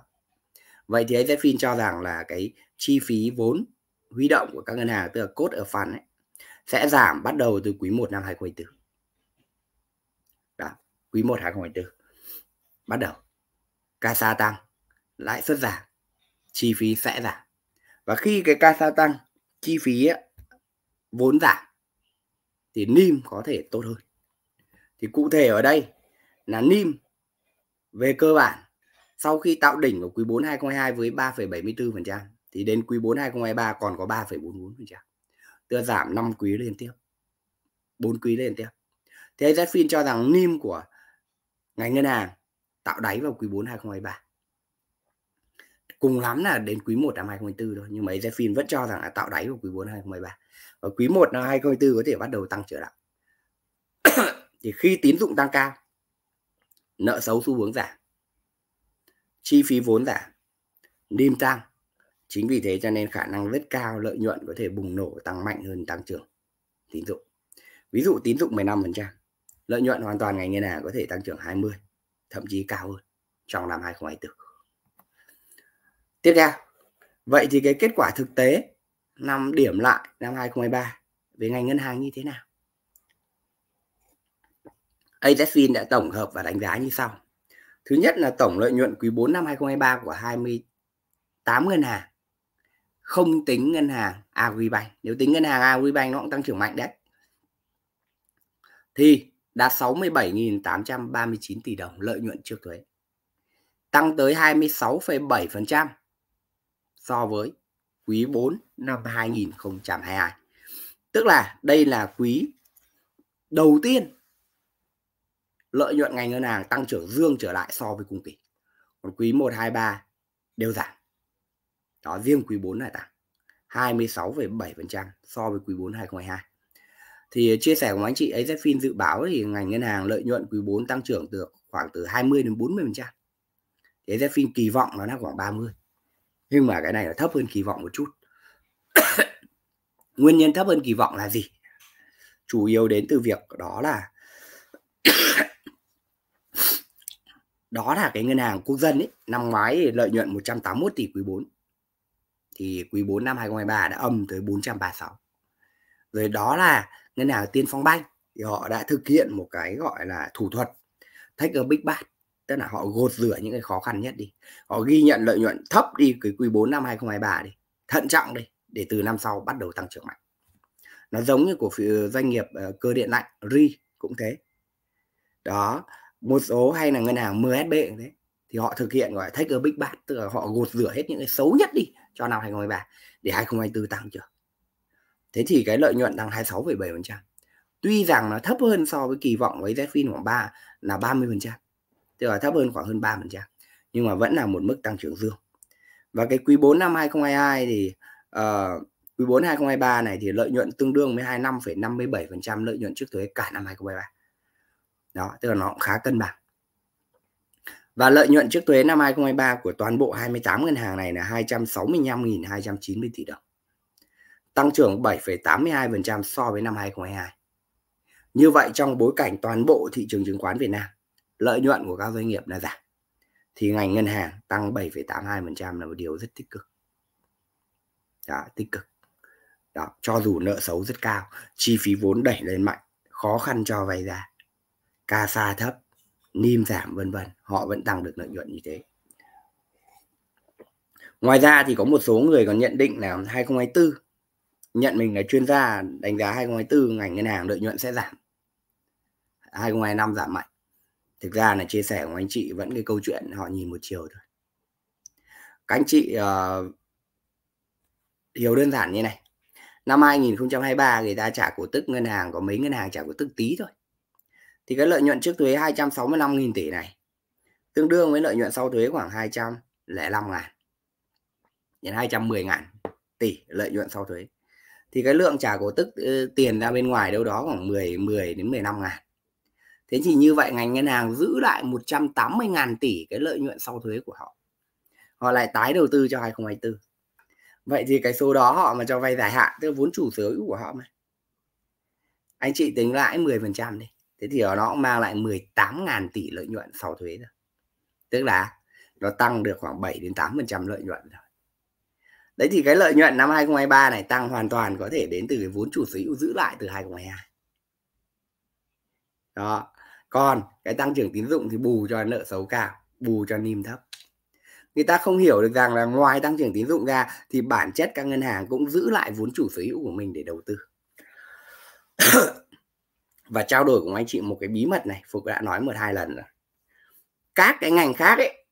Vậy thì AZFIN cho rằng là cái chi phí vốn huy động của các ngân hàng tức là cốt ở phần ấy, sẽ giảm bắt đầu từ quý 1 năm 2024. Đó, quý 1 2024 bắt đầu CASA tăng, lãi suất giảm, chi phí sẽ giảm. Và khi cái CASA tăng, chi phí ấy, vốn giảm thì NIM có thể tốt hơn. Thì cụ thể ở đây là NIM về cơ bản sau khi tạo đỉnh ở quý 4 2022 với 3,74% thì đến quý 4 2023 còn có 3,44%. Tựa giảm 5 quý liên tiếp. 4 quý liên tiếp. Thế Zfin cho rằng NIM của ngành ngân hàng tạo đáy vào quý 4 2023. Cùng lắm là đến quý 1 năm 2024 thôi, nhưng mà Zfin vẫn cho rằng là tạo đáy vào quý 4 2023. Và quý 1 năm 2024 có thể bắt đầu tăng trở lại. thì khi tín dụng tăng cao nợ xấu xu hướng giảm chi phí vốn giảm NIM tăng chính vì thế cho nên khả năng rất cao lợi nhuận có thể bùng nổ tăng mạnh hơn tăng trưởng tín dụng ví dụ tín dụng 15% lợi nhuận hoàn toàn ngành ngân hàng có thể tăng trưởng 20 thậm chí cao hơn trong năm 2024 tiếp theo vậy thì cái kết quả thực tế năm điểm lại năm 2023 về ngành ngân hàng như thế nào AZFIN đã tổng hợp và đánh giá như sau. Thứ nhất là tổng lợi nhuận quý 4 năm 2023 của 28 ngân hàng không tính ngân hàng Agribank. Nếu tính ngân hàng Agribank nó cũng tăng trưởng mạnh đấy. Thì đạt 67.839 tỷ đồng lợi nhuận trước thuế. Tăng tới 26,7% so với quý 4 năm 2022. Tức là đây là quý đầu tiên lợi nhuận ngành ngân hàng tăng trưởng dương trở lại so với cùng kỳ còn quý 1, 2, 3 đều giảm đó riêng quý 4 là tăng 26,7% so với quý 4 2022 thì chia sẻ của anh chị ấy AZFIN dự báo thì ngành ngân hàng lợi nhuận quý 4 tăng trưởng được khoảng từ 20 đến 40% thế AZFIN kỳ vọng nó là khoảng 30 nhưng mà cái này là thấp hơn kỳ vọng một chút nguyên nhân thấp hơn kỳ vọng là gì chủ yếu đến từ việc đó là đó là cái ngân hàng quốc dân ấy, năm ngoái lợi nhuận 181 tỷ quý 4 thì quý 4 năm 2023 đã âm tới 436 rồi đó là ngân hàng Tiên Phong Banh thì họ đã thực hiện một cái gọi là thủ thuật take a big bad tức là họ gột rửa những cái khó khăn nhất đi họ ghi nhận lợi nhuận thấp đi cái quý 4 năm 2023 đi thận trọng đi để từ năm sau bắt đầu tăng trưởng mạnh nó giống như của doanh nghiệp ờ, cơ điện lạnh ri cũng thế đó một số hay là ngân hàng MSB thế thì họ thực hiện gọi là take a big bad tức là họ gột rửa hết những cái xấu nhất đi cho năm 2023 để 2024 tăng trưởng thế thì cái lợi nhuận tăng 26,7% tuy rằng nó thấp hơn so với kỳ vọng với Zfin khoảng 3 là 30% tức là thấp hơn khoảng hơn 3% nhưng mà vẫn là một mức tăng trưởng dương và cái quý 4 năm 2022 thì uh, quý 4 2023 này thì lợi nhuận tương đương với 25,57% lợi nhuận trước thuế cả năm 2023 đó tức là nó cũng khá cân bằng và lợi nhuận trước thuế năm 2023 của toàn bộ 28 ngân hàng này là 265.290 tỷ đồng tăng trưởng 7,82% so với năm 2022 như vậy trong bối cảnh toàn bộ thị trường chứng khoán Việt Nam lợi nhuận của các doanh nghiệp là giảm thì ngành ngân hàng tăng 7,82% là một điều rất tích cực đó, tích cực đó cho dù nợ xấu rất cao chi phí vốn đẩy lên mạnh khó khăn cho vay ra CASA thấp, NIM giảm vân vân, họ vẫn tăng được lợi nhuận như thế. Ngoài ra thì có một số người còn nhận định là 2024 nhận mình là chuyên gia đánh giá 2024 ngành ngân hàng lợi nhuận sẽ giảm. 2025 giảm mạnh. Thực ra là chia sẻ của anh chị vẫn cái câu chuyện họ nhìn một chiều thôi. Các anh chị uh, hiểu đơn giản như này. Năm 2023 người ta trả cổ tức ngân hàng có mấy ngân hàng trả cổ tức tí thôi thì cái lợi nhuận trước thuế 265.000 tỷ này tương đương với lợi nhuận sau thuế khoảng 205 ngàn đến 210 ngàn tỷ lợi nhuận sau thuế thì cái lượng trả cổ tức ừ, tiền ra bên ngoài đâu đó khoảng 10 10 đến 15 ngàn thế thì như vậy ngành ngân hàng giữ lại 180 ngàn tỷ cái lợi nhuận sau thuế của họ họ lại tái đầu tư cho 2024 vậy thì cái số đó họ mà cho vay dài hạn tức vốn chủ sở hữu của họ mà anh chị tính lãi 10% đi thế thì nó cũng mang lại 18.000 tỷ lợi nhuận sau thuế rồi tức là nó tăng được khoảng 7 đến 8 phần trăm lợi nhuận rồi đấy thì cái lợi nhuận năm 2023 này tăng hoàn toàn có thể đến từ cái vốn chủ sở hữu giữ lại từ 2022 đó còn cái tăng trưởng tín dụng thì bù cho nợ xấu cao bù cho nim thấp người ta không hiểu được rằng là ngoài tăng trưởng tín dụng ra thì bản chất các ngân hàng cũng giữ lại vốn chủ sở hữu của mình để đầu tư và trao đổi cùng anh chị một cái bí mật này Phục đã nói một hai lần rồi các cái ngành khác ấy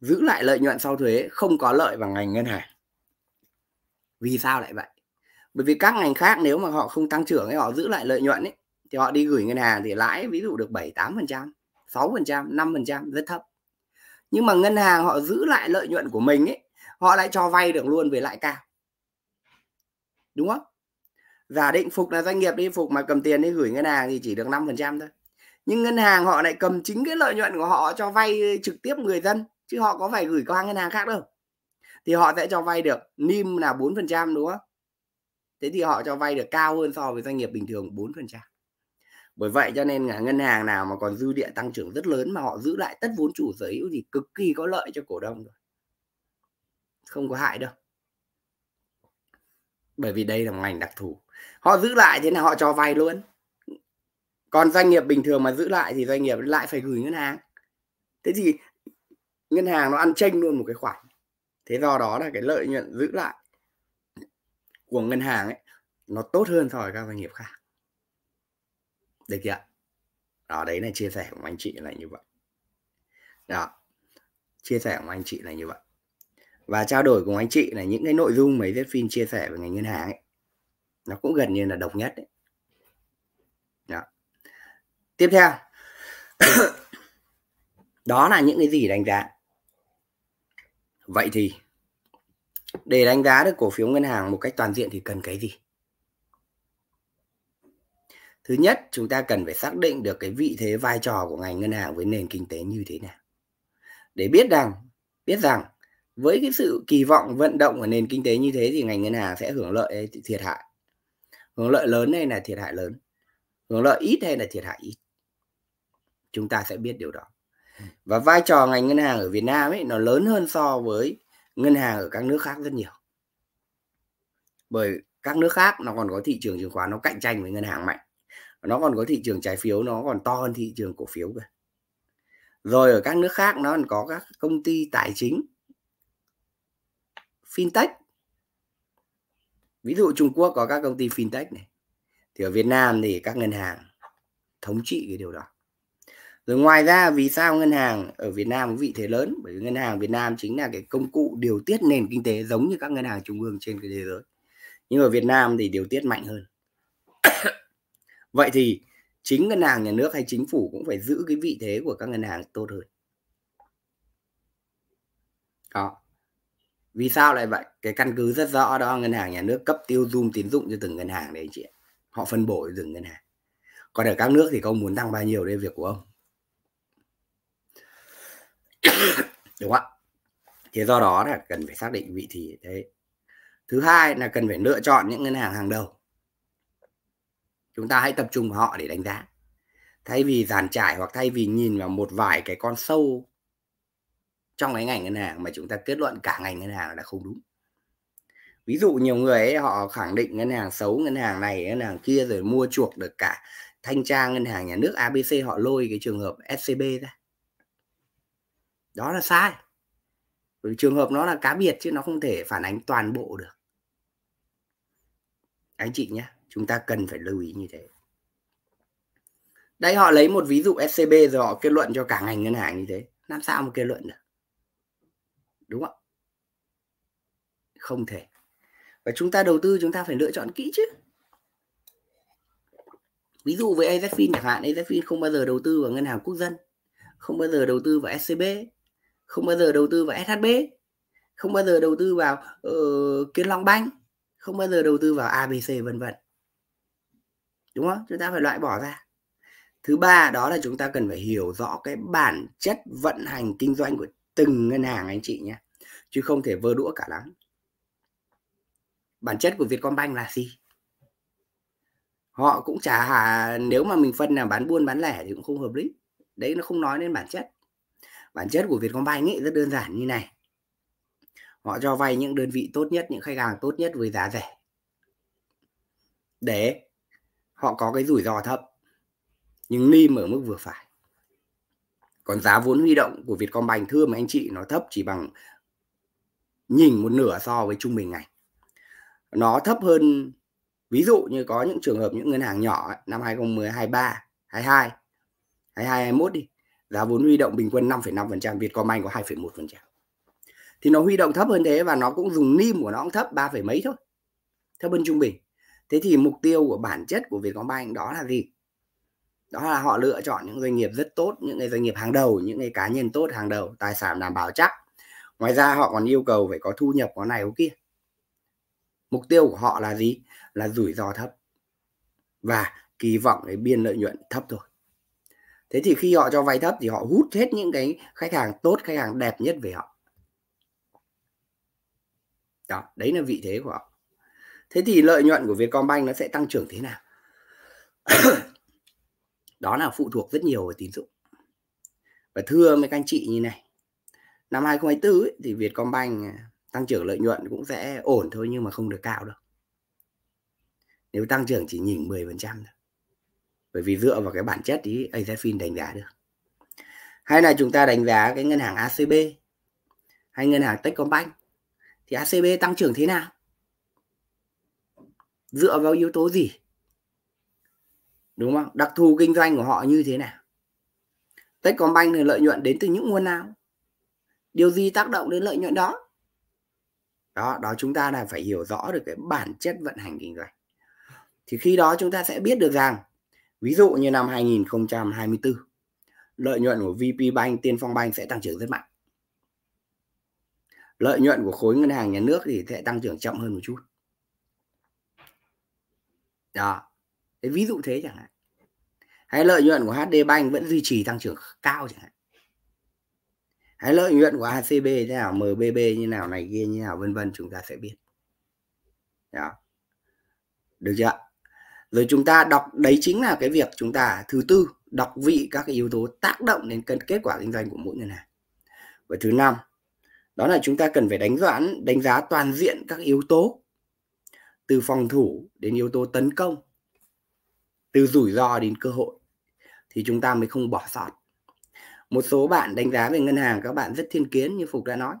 giữ lại lợi nhuận sau thuế không có lợi vào ngành ngân hàng vì sao lại vậy bởi vì các ngành khác nếu mà họ không tăng trưởng ấy họ giữ lại lợi nhuận ấy thì họ đi gửi ngân hàng thì lãi ví dụ được 7 8 phần trăm 6 phần trăm 5 phần trăm rất thấp nhưng mà ngân hàng họ giữ lại lợi nhuận của mình ấy họ lại cho vay được luôn với lãi cao đúng không giả định phục là doanh nghiệp đi phục mà cầm tiền đi gửi ngân hàng thì chỉ được 5% thôi nhưng ngân hàng họ lại cầm chính cái lợi nhuận của họ cho vay trực tiếp người dân chứ họ có phải gửi qua ngân hàng khác đâu thì họ sẽ cho vay được nim là 4% đúng không thế thì họ cho vay được cao hơn so với doanh nghiệp bình thường 4% bởi vậy cho nên là ngân hàng nào mà còn dư địa tăng trưởng rất lớn mà họ giữ lại tất vốn chủ sở hữu thì cực kỳ có lợi cho cổ đông rồi không có hại đâu bởi vì đây là ngành đặc thù họ giữ lại thế là họ cho vay luôn còn doanh nghiệp bình thường mà giữ lại thì doanh nghiệp lại phải gửi ngân hàng thế thì ngân hàng nó ăn chênh luôn một cái khoản thế do đó là cái lợi nhuận giữ lại của ngân hàng ấy nó tốt hơn so với các doanh nghiệp khác được chưa đó đấy là chia sẻ của anh chị là như vậy đó chia sẻ của anh chị là như vậy và trao đổi cùng anh chị là những cái nội dung mấy phim chia sẻ về ngành ngân hàng ấy nó cũng gần như là độc nhất đấy. Đó. tiếp theo đó là những cái gì đánh giá vậy thì để đánh giá được cổ phiếu ngân hàng một cách toàn diện thì cần cái gì thứ nhất chúng ta cần phải xác định được cái vị thế vai trò của ngành ngân hàng với nền kinh tế như thế nào để biết rằng biết rằng với cái sự kỳ vọng vận động của nền kinh tế như thế thì ngành ngân hàng sẽ hưởng lợi thiệt hại hưởng lợi lớn hay là thiệt hại lớn hưởng lợi ít hay là thiệt hại ít chúng ta sẽ biết điều đó ừ. và vai trò ngành ngân hàng ở Việt Nam ấy nó lớn hơn so với ngân hàng ở các nước khác rất nhiều bởi các nước khác nó còn có thị trường chứng khoán nó cạnh tranh với ngân hàng mạnh nó còn có thị trường trái phiếu nó còn to hơn thị trường cổ phiếu cơ rồi ở các nước khác nó còn có các công ty tài chính fintech ví dụ Trung Quốc có các công ty fintech này thì ở Việt Nam thì các ngân hàng thống trị cái điều đó rồi ngoài ra vì sao ngân hàng ở Việt Nam có vị thế lớn bởi vì ngân hàng Việt Nam chính là cái công cụ điều tiết nền kinh tế giống như các ngân hàng trung ương trên cái thế giới nhưng ở Việt Nam thì điều tiết mạnh hơn vậy thì chính ngân hàng nhà nước hay chính phủ cũng phải giữ cái vị thế của các ngân hàng tốt hơn đó vì sao lại vậy cái căn cứ rất rõ đó ngân hàng nhà nước cấp tiêu dùng tín dụng cho từng ngân hàng đấy chị họ phân bổ cho từng ngân hàng còn ở các nước thì không muốn tăng bao nhiêu đây việc của ông đúng không ạ thế do đó là cần phải xác định vị trí đấy thứ hai là cần phải lựa chọn những ngân hàng hàng đầu chúng ta hãy tập trung vào họ để đánh giá thay vì giàn trải hoặc thay vì nhìn vào một vài cái con sâu trong cái ngành ngân hàng mà chúng ta kết luận cả ngành ngân hàng là không đúng ví dụ nhiều người ấy họ khẳng định ngân hàng xấu ngân hàng này ngân hàng kia rồi mua chuộc được cả thanh tra ngân hàng nhà nước abc họ lôi cái trường hợp scb ra đó là sai vì trường hợp nó là cá biệt chứ nó không thể phản ánh toàn bộ được anh chị nhé chúng ta cần phải lưu ý như thế đây họ lấy một ví dụ scb rồi họ kết luận cho cả ngành ngân hàng như thế làm sao mà kết luận được đúng không ạ không thể và chúng ta đầu tư chúng ta phải lựa chọn kỹ chứ ví dụ với AZFIN chẳng hạn AZFIN không bao giờ đầu tư vào ngân hàng quốc dân không bao giờ đầu tư vào SCB không bao giờ đầu tư vào SHB không bao giờ đầu tư vào uh, ờ, Kiên Long Bank, không bao giờ đầu tư vào ABC vân vân đúng không chúng ta phải loại bỏ ra thứ ba đó là chúng ta cần phải hiểu rõ cái bản chất vận hành kinh doanh của từng ngân hàng anh chị nhé chứ không thể vơ đũa cả lắm bản chất của Vietcombank là gì họ cũng chả hà nếu mà mình phân là bán buôn bán lẻ thì cũng không hợp lý đấy nó không nói đến bản chất bản chất của Vietcombank ấy rất đơn giản như này họ cho vay những đơn vị tốt nhất những khách hàng tốt nhất với giá rẻ để họ có cái rủi ro thấp nhưng lim ở mức vừa phải còn giá vốn huy động của Vietcombank thưa mấy anh chị nó thấp chỉ bằng nhìn một nửa so với trung bình ngành nó thấp hơn ví dụ như có những trường hợp những ngân hàng nhỏ năm 2023 22 22 21 đi giá vốn huy động bình quân 5,5% Vietcombank có 2,1% thì nó huy động thấp hơn thế và nó cũng dùng nim của nó cũng thấp 3, mấy thôi thấp hơn trung bình thế thì mục tiêu của bản chất của Vietcombank đó là gì đó là họ lựa chọn những doanh nghiệp rất tốt những cái doanh nghiệp hàng đầu những cái cá nhân tốt hàng đầu tài sản đảm bảo chắc ngoài ra họ còn yêu cầu phải có thu nhập có này có kia mục tiêu của họ là gì là rủi ro thấp và kỳ vọng cái biên lợi nhuận thấp thôi thế thì khi họ cho vay thấp thì họ hút hết những cái khách hàng tốt khách hàng đẹp nhất về họ đó đấy là vị thế của họ thế thì lợi nhuận của Vietcombank nó sẽ tăng trưởng thế nào đó là phụ thuộc rất nhiều vào tín dụng và thưa mấy các anh chị như này năm 2024 ấy, thì Vietcombank à, tăng trưởng lợi nhuận cũng sẽ ổn thôi nhưng mà không được cao đâu nếu tăng trưởng chỉ nhìn 10% thôi bởi vì dựa vào cái bản chất ý AZFIN đánh giá được hay là chúng ta đánh giá cái ngân hàng ACB hay ngân hàng Techcombank thì ACB tăng trưởng thế nào dựa vào yếu tố gì đúng không đặc thù kinh doanh của họ như thế nào Techcombank thì lợi nhuận đến từ những nguồn nào điều gì tác động đến lợi nhuận đó đó đó chúng ta là phải hiểu rõ được cái bản chất vận hành kinh doanh thì khi đó chúng ta sẽ biết được rằng ví dụ như năm 2024 lợi nhuận của VP Bank, Tiên Phong Bank sẽ tăng trưởng rất mạnh lợi nhuận của khối ngân hàng nhà nước thì sẽ tăng trưởng chậm hơn một chút đó Đấy, ví dụ thế chẳng hạn hay lợi nhuận của HD Bank vẫn duy trì tăng trưởng cao chẳng hạn hay lợi nhuận của ACB thế nào MBB như nào này kia như nào vân vân chúng ta sẽ biết đó được chưa rồi chúng ta đọc đấy chính là cái việc chúng ta thứ tư đọc vị các cái yếu tố tác động đến cân kết quả kinh doanh của mỗi ngân hàng và thứ năm đó là chúng ta cần phải đánh giá đánh giá toàn diện các yếu tố từ phòng thủ đến yếu tố tấn công từ rủi ro đến cơ hội thì chúng ta mới không bỏ sót một số bạn đánh giá về ngân hàng các bạn rất thiên kiến như phục đã nói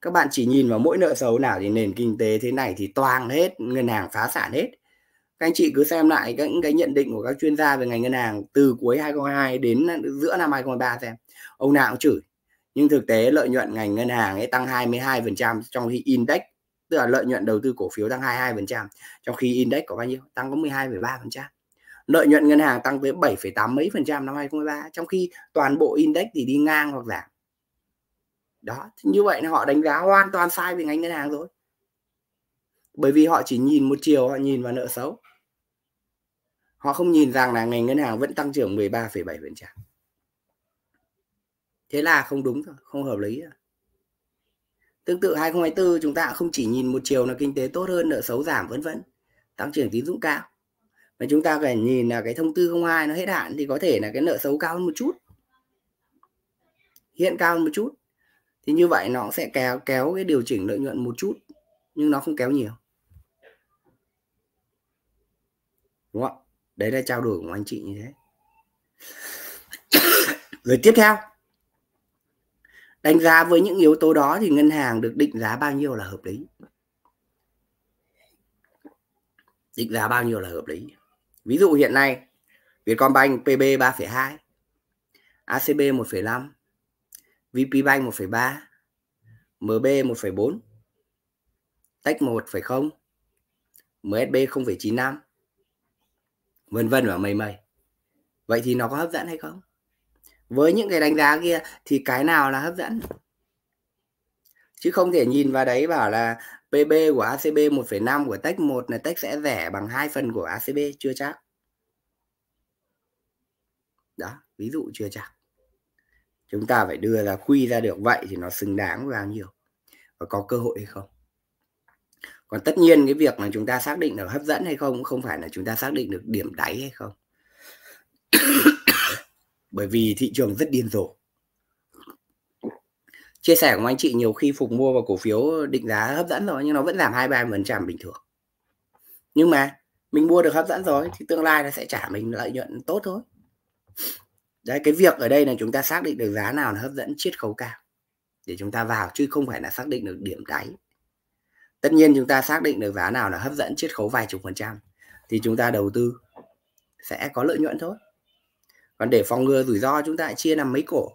các bạn chỉ nhìn vào mỗi nợ xấu nào thì nền kinh tế thế này thì toàn hết ngân hàng phá sản hết các anh chị cứ xem lại các những cái nhận định của các chuyên gia về ngành ngân hàng từ cuối 2022 đến giữa năm 2023 xem ông nào cũng chửi nhưng thực tế lợi nhuận ngành ngân hàng ấy tăng 22% trong khi index tức là lợi nhuận đầu tư cổ phiếu tăng 22% trong khi index có bao nhiêu tăng có 12,3% lợi nhuận ngân hàng tăng tới 7,8 mấy phần trăm năm 2023 trong khi toàn bộ index thì đi ngang hoặc giảm đó như vậy họ đánh giá hoàn toàn sai về ngành ngân hàng rồi bởi vì họ chỉ nhìn một chiều họ nhìn vào nợ xấu họ không nhìn rằng là ngành ngân hàng vẫn tăng trưởng 13,7% thế là không đúng rồi không hợp lý tương tự 2024 chúng ta không chỉ nhìn một chiều là kinh tế tốt hơn nợ xấu giảm vân vân tăng trưởng tín dụng cao và chúng ta phải nhìn là cái thông tư 02 nó hết hạn thì có thể là cái nợ xấu cao hơn một chút hiện cao hơn một chút thì như vậy nó sẽ kéo kéo cái điều chỉnh lợi nhuận một chút nhưng nó không kéo nhiều đúng không đấy là trao đổi của anh chị như thế rồi tiếp theo đánh giá với những yếu tố đó thì ngân hàng được định giá bao nhiêu là hợp lý định giá bao nhiêu là hợp lý ví dụ hiện nay Vietcombank PB 3,2 ACB 1,5 VPBank 1,3 MB 1,4 Tech 1,0 MSB 0,95 vân vân và mây mây vậy thì nó có hấp dẫn hay không với những cái đánh giá kia thì cái nào là hấp dẫn chứ không thể nhìn vào đấy bảo là PB của ACB 1,5 của tech 1 là tech sẽ rẻ bằng hai phần của ACB chưa chắc đó ví dụ chưa chắc chúng ta phải đưa ra quy ra được vậy thì nó xứng đáng với bao nhiêu và có cơ hội hay không còn tất nhiên cái việc mà chúng ta xác định được hấp dẫn hay không cũng không phải là chúng ta xác định được điểm đáy hay không bởi vì thị trường rất điên rồ chia sẻ của anh chị nhiều khi phục mua vào cổ phiếu định giá hấp dẫn rồi nhưng nó vẫn giảm hai ba phần trăm bình thường nhưng mà mình mua được hấp dẫn rồi thì tương lai nó sẽ trả mình lợi nhuận tốt thôi đấy cái việc ở đây là chúng ta xác định được giá nào là hấp dẫn chiết khấu cao để chúng ta vào chứ không phải là xác định được điểm đáy tất nhiên chúng ta xác định được giá nào là hấp dẫn chiết khấu vài chục phần trăm thì chúng ta đầu tư sẽ có lợi nhuận thôi còn để phòng ngừa rủi ro chúng ta chia làm mấy cổ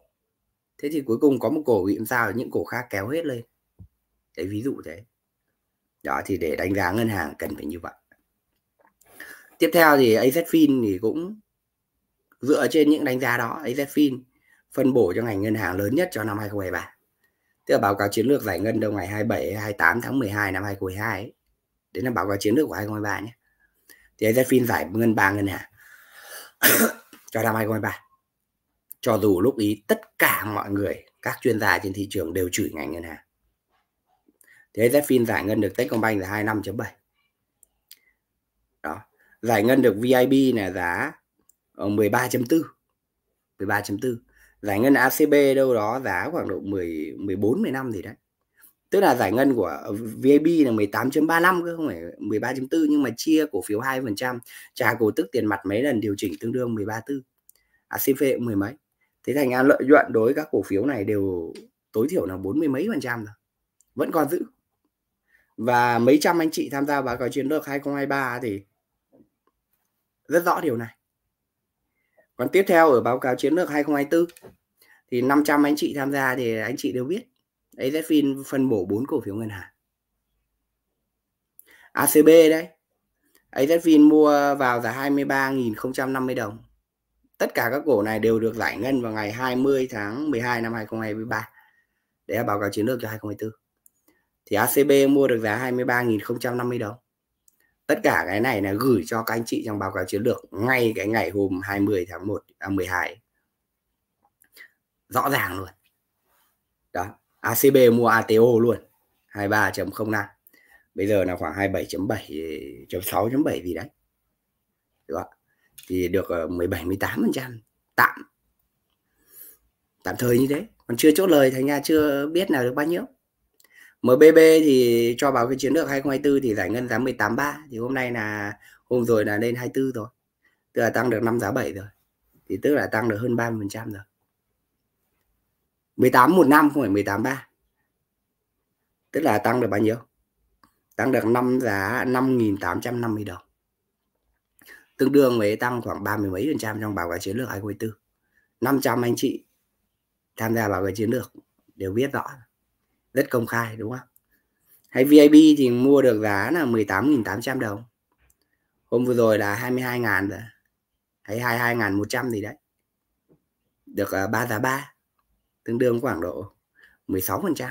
thế thì cuối cùng có một cổ bị làm sao những cổ khác kéo hết lên đấy ví dụ thế đó thì để đánh giá ngân hàng cần phải như vậy tiếp theo thì AZFIN thì cũng dựa trên những đánh giá đó AZFIN phân bổ cho ngành ngân hàng lớn nhất cho năm 2023 tức là báo cáo chiến lược giải ngân đầu ngày 27 28 tháng 12 năm 2022 ấy. đấy là báo cáo chiến lược của 2023 nhé thì AZFIN giải ngân ba ngân hàng cho năm 2023 cho dù lúc ý tất cả mọi người các chuyên gia trên thị trường đều chửi ngành ngân hàng thế Zfin giải ngân được Techcombank là 25.7 đó giải ngân được VIB là giá 13.4 ờ, 13.4 giải ngân ACB đâu đó giá khoảng độ 10 14 15 gì đấy tức là giải ngân của ờ, VIB là 18.35 cơ không phải 13.4 nhưng mà chia cổ phiếu 2% trả cổ tức tiền mặt mấy lần điều chỉnh tương đương 13.4 ACB mười mấy thế thành ra lợi nhuận đối với các cổ phiếu này đều tối thiểu là bốn mươi mấy phần trăm rồi vẫn còn giữ và mấy trăm anh chị tham gia báo cáo chiến lược 2023 thì rất rõ điều này còn tiếp theo ở báo cáo chiến lược 2024 thì 500 anh chị tham gia thì anh chị đều biết AZFIN phân bổ bốn cổ phiếu ngân hàng ACB đấy AZFIN mua vào giá 23.050 đồng tất cả các cổ này đều được giải ngân vào ngày 20 tháng 12 năm 2023 để báo cáo chiến lược cho 2024 thì ACB mua được giá 23.050 đồng tất cả cái này là gửi cho các anh chị trong báo cáo chiến lược ngay cái ngày hôm 20 tháng 1 à 12 rõ ràng luôn đó ACB mua ATO luôn 23.05 bây giờ là khoảng 27.7 6.7 gì đấy được không? thì được 17 ờ, 18% tạm tạm thời như thế còn chưa chốt lời thành ra chưa biết là được bao nhiêu MBB thì cho báo cái chiến lược 2024 thì giải ngân giá 183 thì hôm nay là hôm rồi là lên 24 rồi tức là tăng được 5 giá 7 rồi thì tức là tăng được hơn 30% rồi 18 một năm không phải 18 3 tức là tăng được bao nhiêu tăng được 5 giá 5.850 đồng tương đương với tăng khoảng ba mươi mấy phần trăm trong bảo vệ chiến lược 2024 500 anh chị tham gia bảo vệ chiến lược đều biết rõ rất công khai đúng không hay VIP thì mua được giá là 18.800 đồng hôm vừa rồi là 22.000 rồi hay 22.100 gì đấy được 3 à, giá 3 tương đương khoảng độ 16 phần trăm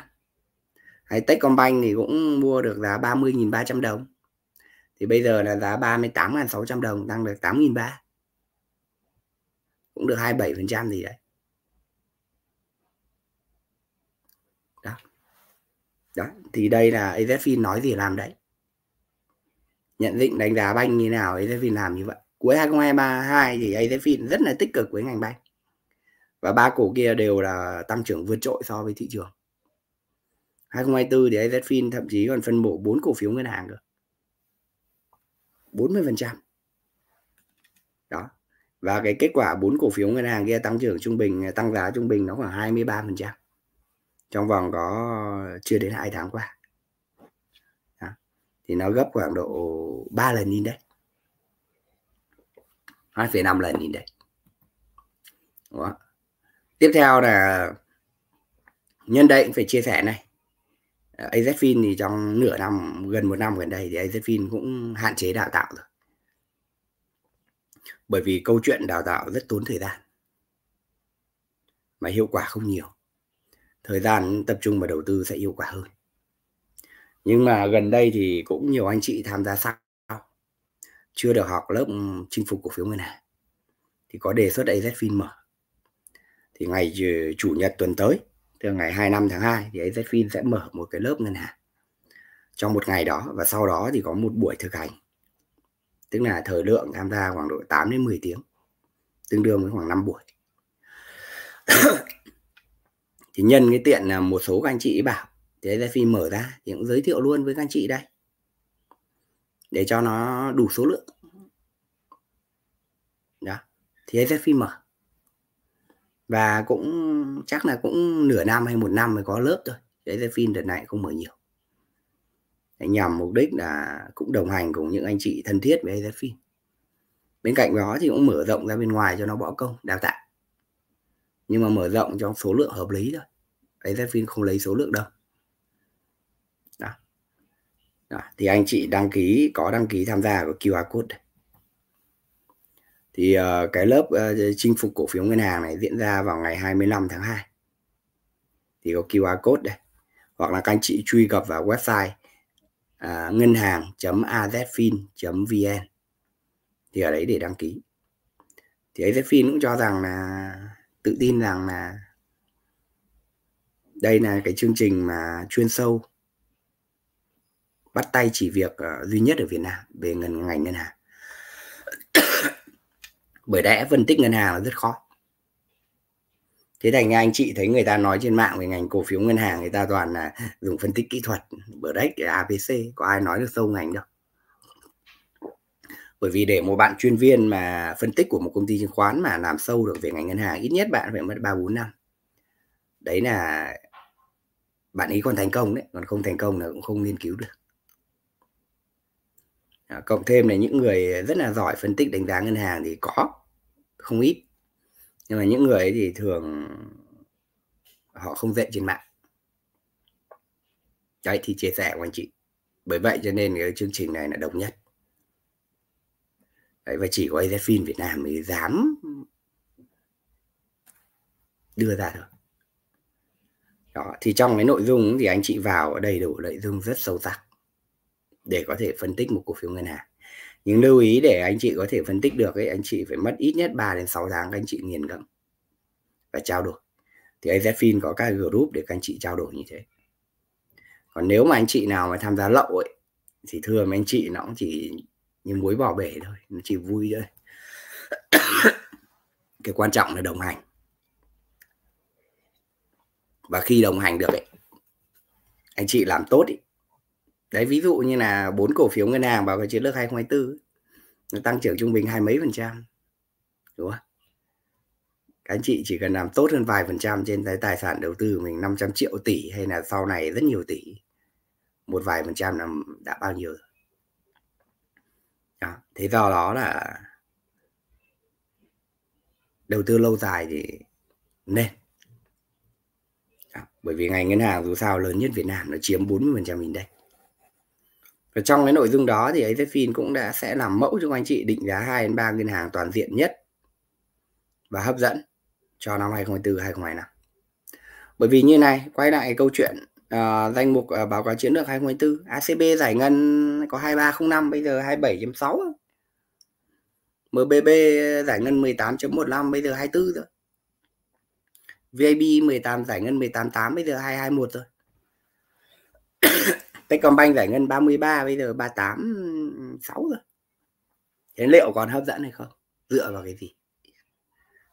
hay Techcombank thì cũng mua được giá 30.300 đồng thì bây giờ là giá 38.600 đồng tăng được 8.300 cũng được 27 phần trăm gì đấy đó. đó thì đây là AZFIN nói gì làm đấy nhận định đánh giá banh như nào AZFIN làm như vậy cuối 2022 thì AZFIN rất là tích cực với ngành banh và ba cổ kia đều là tăng trưởng vượt trội so với thị trường 2024 thì AZFIN thậm chí còn phân bổ bốn cổ phiếu ngân hàng được 40%. Đó. Và cái kết quả bốn cổ phiếu ngân hàng kia tăng trưởng trung bình tăng giá trung bình nó khoảng 23% trong vòng có chưa đến 2 tháng qua. Đó. Thì nó gấp khoảng độ 3 lần nhìn index. 2,5 lần index. Đó. Tiếp theo là nhân đây cũng phải chia sẻ này AZFIN thì trong nửa năm gần một năm gần đây thì AZFIN cũng hạn chế đào tạo rồi bởi vì câu chuyện đào tạo rất tốn thời gian mà hiệu quả không nhiều thời gian tập trung vào đầu tư sẽ hiệu quả hơn nhưng mà gần đây thì cũng nhiều anh chị tham gia sao chưa được học lớp ừ, chinh phục cổ phiếu ngân hàng thì có đề xuất AZFIN mở thì ngày ừ, chủ nhật tuần tới từ ngày 25 tháng 2 thì AZFIN sẽ mở một cái lớp ngân hàng trong một ngày đó và sau đó thì có một buổi thực hành tức là thời lượng tham gia khoảng độ 8 đến 10 tiếng tương đương với khoảng 5 buổi thì nhân cái tiện là một số các anh chị bảo thế ra phim mở ra thì cũng giới thiệu luôn với các anh chị đây để cho nó đủ số lượng đó thì AZFI mở và cũng chắc là cũng nửa năm hay một năm mới có lớp thôi đấy là phim đợt này không mở nhiều để nhằm mục đích là cũng đồng hành cùng những anh chị thân thiết với phim. bên cạnh đó thì cũng mở rộng ra bên ngoài cho nó bỏ công đào tạo nhưng mà mở rộng cho số lượng hợp lý thôi phim không lấy số lượng đâu đó. Đó. thì anh chị đăng ký có đăng ký tham gia của QR code đây thì uh, cái lớp uh, chinh phục cổ phiếu ngân hàng này diễn ra vào ngày 25 tháng 2 thì có QR code đây hoặc là các anh chị truy cập vào website uh, ngân hàng.azfin.vn thì ở đấy để đăng ký thì azfin cũng cho rằng là tự tin rằng là đây là cái chương trình mà chuyên sâu bắt tay chỉ việc uh, duy nhất ở Việt Nam về ngân ngành ngân hàng bởi lẽ phân tích ngân hàng là rất khó thế thành anh chị thấy người ta nói trên mạng về ngành cổ phiếu ngân hàng người ta toàn là dùng phân tích kỹ thuật bởi đấy abc có ai nói được sâu ngành đâu bởi vì để một bạn chuyên viên mà phân tích của một công ty chứng khoán mà làm sâu được về ngành ngân hàng ít nhất bạn phải mất ba bốn năm đấy là bạn ấy còn thành công đấy còn không thành công là cũng không nghiên cứu được À, cộng thêm là những người rất là giỏi phân tích đánh giá ngân hàng thì có không ít nhưng mà những người ấy thì thường họ không dạy trên mạng đấy thì chia sẻ của anh chị bởi vậy cho nên cái chương trình này là độc nhất đấy, và chỉ có AZFIN Việt Nam mới dám đưa ra được đó thì trong cái nội dung thì anh chị vào đầy đủ nội dung rất sâu sắc để có thể phân tích một cổ phiếu ngân hàng nhưng lưu ý để anh chị có thể phân tích được ấy anh chị phải mất ít nhất 3 đến 6 tháng các anh chị nghiền ngẫm và trao đổi thì AZFIN có các group để các anh chị trao đổi như thế còn nếu mà anh chị nào mà tham gia lậu ấy thì thưa mấy anh chị nó cũng chỉ như muối bỏ bể thôi nó chỉ vui thôi cái quan trọng là đồng hành và khi đồng hành được ấy, anh chị làm tốt ấy, đấy ví dụ như là bốn cổ phiếu ngân hàng vào cái chiến lược 2024 nó tăng trưởng trung bình hai mấy phần trăm đúng không các anh chị chỉ cần làm tốt hơn vài phần trăm trên cái tài sản đầu tư mình 500 triệu tỷ hay là sau này rất nhiều tỷ một vài phần trăm là đã bao nhiêu rồi đó. thế do đó là đầu tư lâu dài thì nên bởi vì ngành ngân hàng dù sao lớn nhất Việt Nam nó chiếm 40% phần trăm index và trong cái nội dung đó thì AZFIN cũng đã sẽ làm mẫu cho anh chị định giá hai đến ba ngân hàng toàn diện nhất và hấp dẫn cho năm 2024 2025. Bởi vì như này, quay lại câu chuyện uh, danh mục uh, báo cáo chiến lược 2024, ACB giải ngân có 2305 bây giờ 27.6. MBB giải ngân 18.15 bây giờ 24 rồi. VIB 18 giải ngân 188 bây giờ 221 rồi. Techcombank giải ngân 33 bây giờ 38 6 rồi thế liệu còn hấp dẫn hay không dựa vào cái gì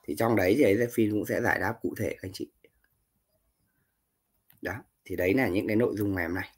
thì trong đấy thì phim cũng sẽ giải đáp cụ thể các anh chị đó thì đấy là những cái nội dung ngày hôm nay